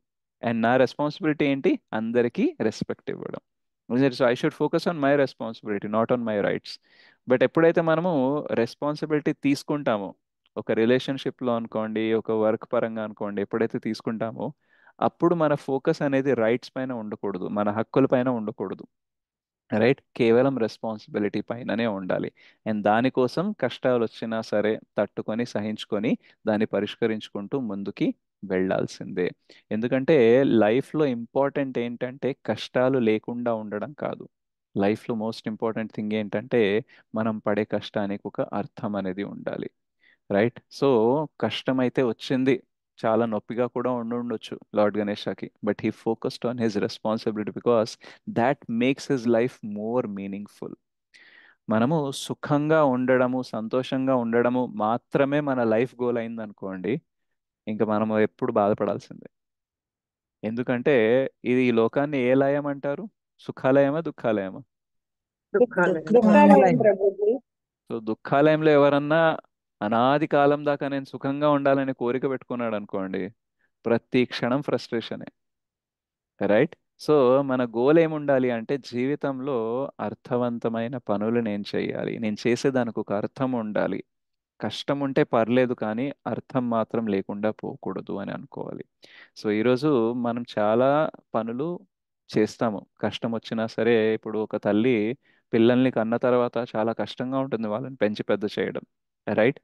అండ్ నా రెస్పాన్సిబిలిటీ ఏంటి అందరికీ రెస్పెక్ట్ ఇవ్వడం so I should focus on my responsibility not on my rights but ఎప్పుడైతే మనము రెస్పాన్సిబిలిటీ తీసుకుంటామో ఒక రిలేషన్షిప్లో అనుకోండి ఒక వర్క్ పరంగా అనుకోండి ఎప్పుడైతే తీసుకుంటామో అప్పుడు మన ఫోకస్ అనేది రైట్స్ పైన ఉండకూడదు మన హక్కుల పైన ఉండకూడదు రైట్ కేవలం రెస్పాన్సిబిలిటీ పైననే ఉండాలి అండ్ దానికోసం కష్టాలు వచ్చినా సరే తట్టుకొని సహించుకొని దాన్ని పరిష్కరించుకుంటూ ముందుకి వెళ్ళాల్సిందే ఎందుకంటే లైఫ్లో ఇంపార్టెంట్ ఏంటంటే కష్టాలు లేకుండా ఉండడం కాదు లైఫ్లో మోస్ట్ ఇంపార్టెంట్ థింగ్ ఏంటంటే మనం పడే కష్టానికి ఒక అర్థం అనేది ఉండాలి రైట్ సో కష్టం అయితే వచ్చింది చాలా నొప్పిగా కూడా ఉండి ఉండొచ్చు లార్డ్ గణేషాకి but he focused on his responsibility because that makes his life more meaningful మనము సుఖంగా ఉండడము సంతోషంగా ఉండడము మాత్రమే మన లైఫ్ గోల్ అయింది అనుకోండి ఇంకా మనము ఎప్పుడు బాధపడాల్సిందే ఎందుకంటే ఇది ఈ లోకాన్ని ఏ లయం అంటారు సుఖాలయమా దుఃఖాలయమా సో దుఃఖాలయంలో ఎవరన్నా అనాది కాలం దాకా నేను సుఖంగా ఉండాలని కోరిక పెట్టుకున్నాడు అనుకోండి ప్రతి క్షణం ఫ్రస్ట్రేషనే రైట్ సో మన గోల్ ఏముండాలి అంటే జీవితంలో అర్థవంతమైన పనులు నేను చేయాలి నేను చేసేదానికి ఒక అర్థం ఉండాలి కష్టం ఉంటే పర్లేదు కానీ అర్థం మాత్రం లేకుండా పోకూడదు అని అనుకోవాలి సో ఈరోజు మనం చాలా పనులు చేస్తాము కష్టం వచ్చినా సరే ఇప్పుడు ఒక తల్లి పిల్లల్ని కన్న తర్వాత చాలా కష్టంగా ఉంటుంది వాళ్ళని పెంచి పెద్ద చేయడం రైట్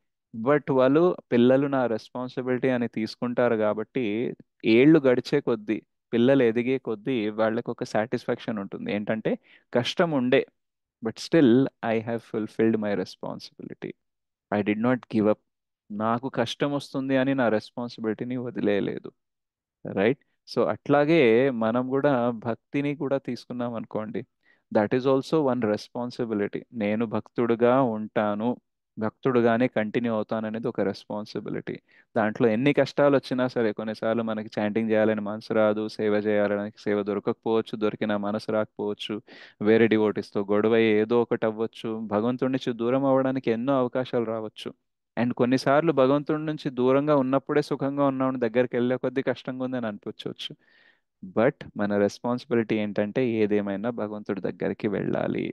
బట్ వాళ్ళు పిల్లలు నా రెస్పాన్సిబిలిటీ అని తీసుకుంటారు కాబట్టి ఏళ్ళు గడిచే కొద్దీ పిల్లలు ఎదిగే కొద్దీ వాళ్ళకి ఒక సాటిస్ఫాక్షన్ ఉంటుంది ఏంటంటే కష్టం ఉండే but still I have fulfilled my responsibility I did not give up నాకు కష్టం వస్తుంది అని నా రెస్పాన్సిబిలిటీని వదిలేయలేదు రైట్ సో అట్లాగే మనం కూడా భక్తిని కూడా తీసుకున్నాం అనుకోండి that is also one responsibility నేను భక్తుడుగా ఉంటాను భక్తుడుగానే కంటిన్యూ అవుతాననేది ఒక రెస్పాన్సిబిలిటీ దాంట్లో ఎన్ని కష్టాలు వచ్చినా సరే కొన్నిసార్లు మనకి చాంటింగ్ చేయాలని మనసు రాదు సేవ చేయాలని సేవ దొరకకపోవచ్చు దొరికిన మనసు రాకపోవచ్చు వేరే డివోటీస్తో గొడవ ఏదో ఒకటి అవ్వచ్చు భగవంతుడి నుంచి దూరం అవ్వడానికి ఎన్నో అవకాశాలు రావచ్చు అండ్ కొన్నిసార్లు భగవంతుడి నుంచి దూరంగా ఉన్నప్పుడే సుఖంగా ఉన్నాం దగ్గరికి వెళ్ళే కొద్దీ కష్టంగా ఉందని అనిపించవచ్చు బట్ మన రెస్పాన్సిబిలిటీ ఏంటంటే ఏదేమైనా భగవంతుడి దగ్గరికి వెళ్ళాలి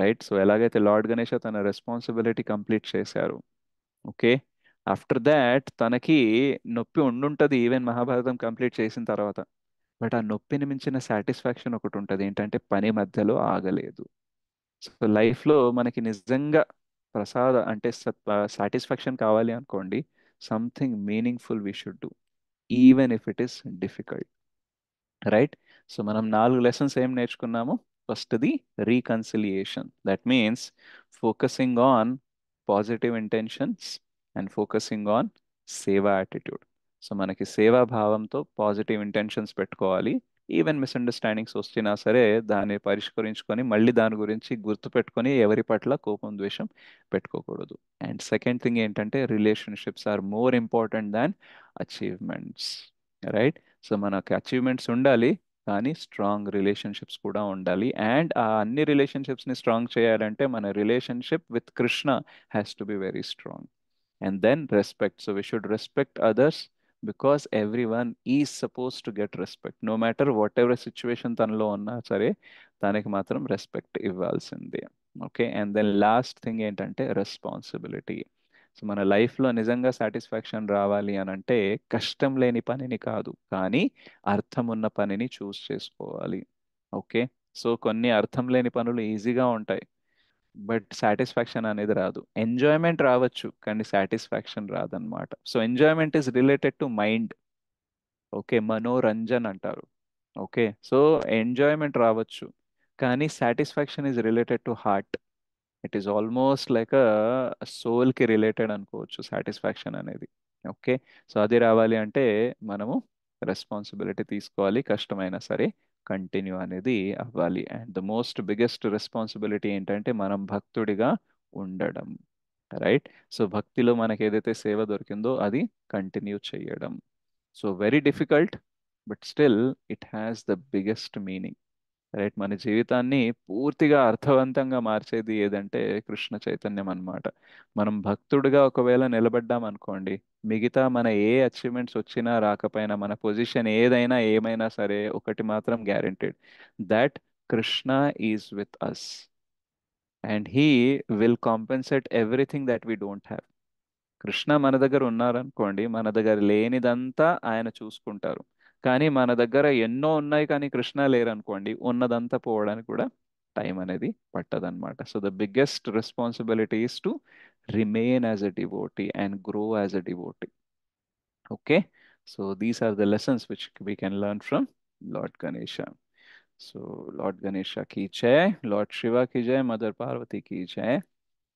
రైట్ సో ఎలాగైతే లార్డ్ గణేష తన రెస్పాన్సిబిలిటీ కంప్లీట్ చేశారు ఓకే ఆఫ్టర్ దాట్ తనకి నొప్పి ఉండుంటుంది ఈవెన్ మహాభారతం కంప్లీట్ చేసిన తర్వాత బట్ ఆ నొప్పిని మించిన సాటిస్ఫాక్షన్ ఒకటి ఉంటుంది ఏంటంటే పని మధ్యలో ఆగలేదు సో లైఫ్లో మనకి నిజంగా ప్రసాద అంటే సాటిస్ఫాక్షన్ కావాలి అనుకోండి something meaningful we should do even if it is difficult right so మనం నాలుగు లెసన్స్ ఏం నేర్చుకున్నాము first the reconciliation that means focusing on positive intentions and focusing on seva attitude so మనకి సేవా భావంతో పాజిటివ్ ఇంటెన్షన్స్ పెట్టుకోవాలి ఈవెన్ మిస్అండర్స్టాండింగ్స్ వచ్చినా సరే దాన్ని పరిష్కరించుకొని మళ్ళీ దాని గురించి గుర్తుపెట్టుకొని ఎవరి పట్ల కోపం ద్వేషం పెట్టుకోకూడదు అండ్ సెకండ్ థింగ్ ఏంటంటే relationships are more important than achievements right so మనకి అచీవ్మెంట్స్ ఉండాలి కానీ స్ట్రాంగ్ రిలేషన్షిప్స్ కూడా ఉండాలి అండ్ ఆ అన్ని రిలేషన్షిప్స్ని స్ట్రాంగ్ చేయాలంటే మన relationship with Krishna has to be very strong and then respect so we should respect others because every one is suppose to get respect no matter what ever situation తనలో ఉన్నా సరే తనకి మాత్రం రెస్పెక్ట్ ఇవ్వాల్సిందే okay and then last thing ఏంటంటే responsibility so మన లైఫ్లో నిజంగా సాటిస్ఫాక్షన్ రావాలి అని అంటే కష్టం లేని పనిని కాదు కానీ అర్థం ఉన్న పనిని చూస్ చేసుకోవాలి ఓకే సో కొన్ని అర్థం లేని పనులు ఈజీగా ఉంటాయి బట్ సాటిస్ఫాక్షన్ అనేది రాదు ఎంజాయ్మెంట్ రావచ్చు కానీ సాటిస్ఫాక్షన్ రాదనమాట so enjoyment is related to mind okay మనోరంజన్ అంటారు ఓకే సో ఎంజాయ్మెంట్ రావచ్చు కానీ satisfaction is related to heart it is almost like సోల్కి రిలేటెడ్ అనుకోవచ్చు సాటిస్ఫాక్షన్ అనేది ఓకే సో అది రావాలి అంటే మనము రెస్పాన్సిబిలిటీ తీసుకోవాలి కష్టమైనా సరే కంటిన్యూ అనేది అవ్వాలి and the most biggest responsibility ఏంటంటే మనం భక్తుడిగా ఉండడం రైట్ సో భక్తిలో మనకు ఏదైతే సేవ దొరికిందో అది కంటిన్యూ చేయడం so very difficult but still it has the biggest meaning right మన జీవితాన్ని పూర్తిగా అర్థవంతంగా మార్చేది ఏదంటే కృష్ణ చైతన్యం అనమాట మనం భక్తుడిగా ఒకవేళ నిలబడ్డాం అనుకోండి మిగతా మన ఏ అచీవ్మెంట్స్ వచ్చినా రాకపోయినా మన పొజిషన్ ఏదైనా ఏమైనా సరే ఒకటి మాత్రం guaranteed that Krishna is with us and he will compensate everything that we don't have Krishna మన దగ్గర ఉన్నారనుకోండి మన దగ్గర లేనిదంతా ఆయన చూసుకుంటారు కానీ మన దగ్గర ఎన్నో ఉన్నాయి కానీ కృష్ణ లేరు అనుకోండి ఉన్నదంతా పోవడానికి కూడా టైం అనేది అనమాట so the biggest responsibility is to remain as a devotee and grow as a devotee okay so these are the lessons which we can learn from Lord Ganesha so lord Ganesha కీ జయ లార్డ్ శివ కీ జయ mother Parvati కీ జయ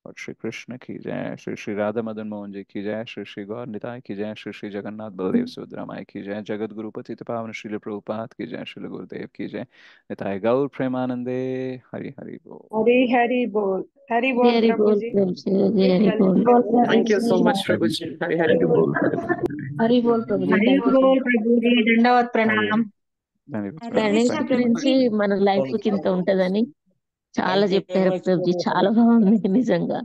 और श्री कृष्ण की जय श्री श्री राधा मदन मोहन जी की जय श्री श्री गौर निताय की जय श्री श्री जगन्नाथ बलदेव हम्म। सुभद्रामाय की जय जगत गुरुपति पावन श्री प्रभुपात की जय श्री गुरुदेव की जय निताय गौर प्रेमानंदे हरि हरि बोल हरि हरि बोल हरि बोल हरि बोल थैंक यू सो मच प्रभु जी हरि हरि बोल हरि बोल प्रभु हरि बोल प्रभु जी दंडवत प्रणाम धन्यवाद प्रभु जी మన లైఫ్ ఉంటదని చాలా చెప్పారు ప్రభుజీ చాలా బాగుంది నిజంగా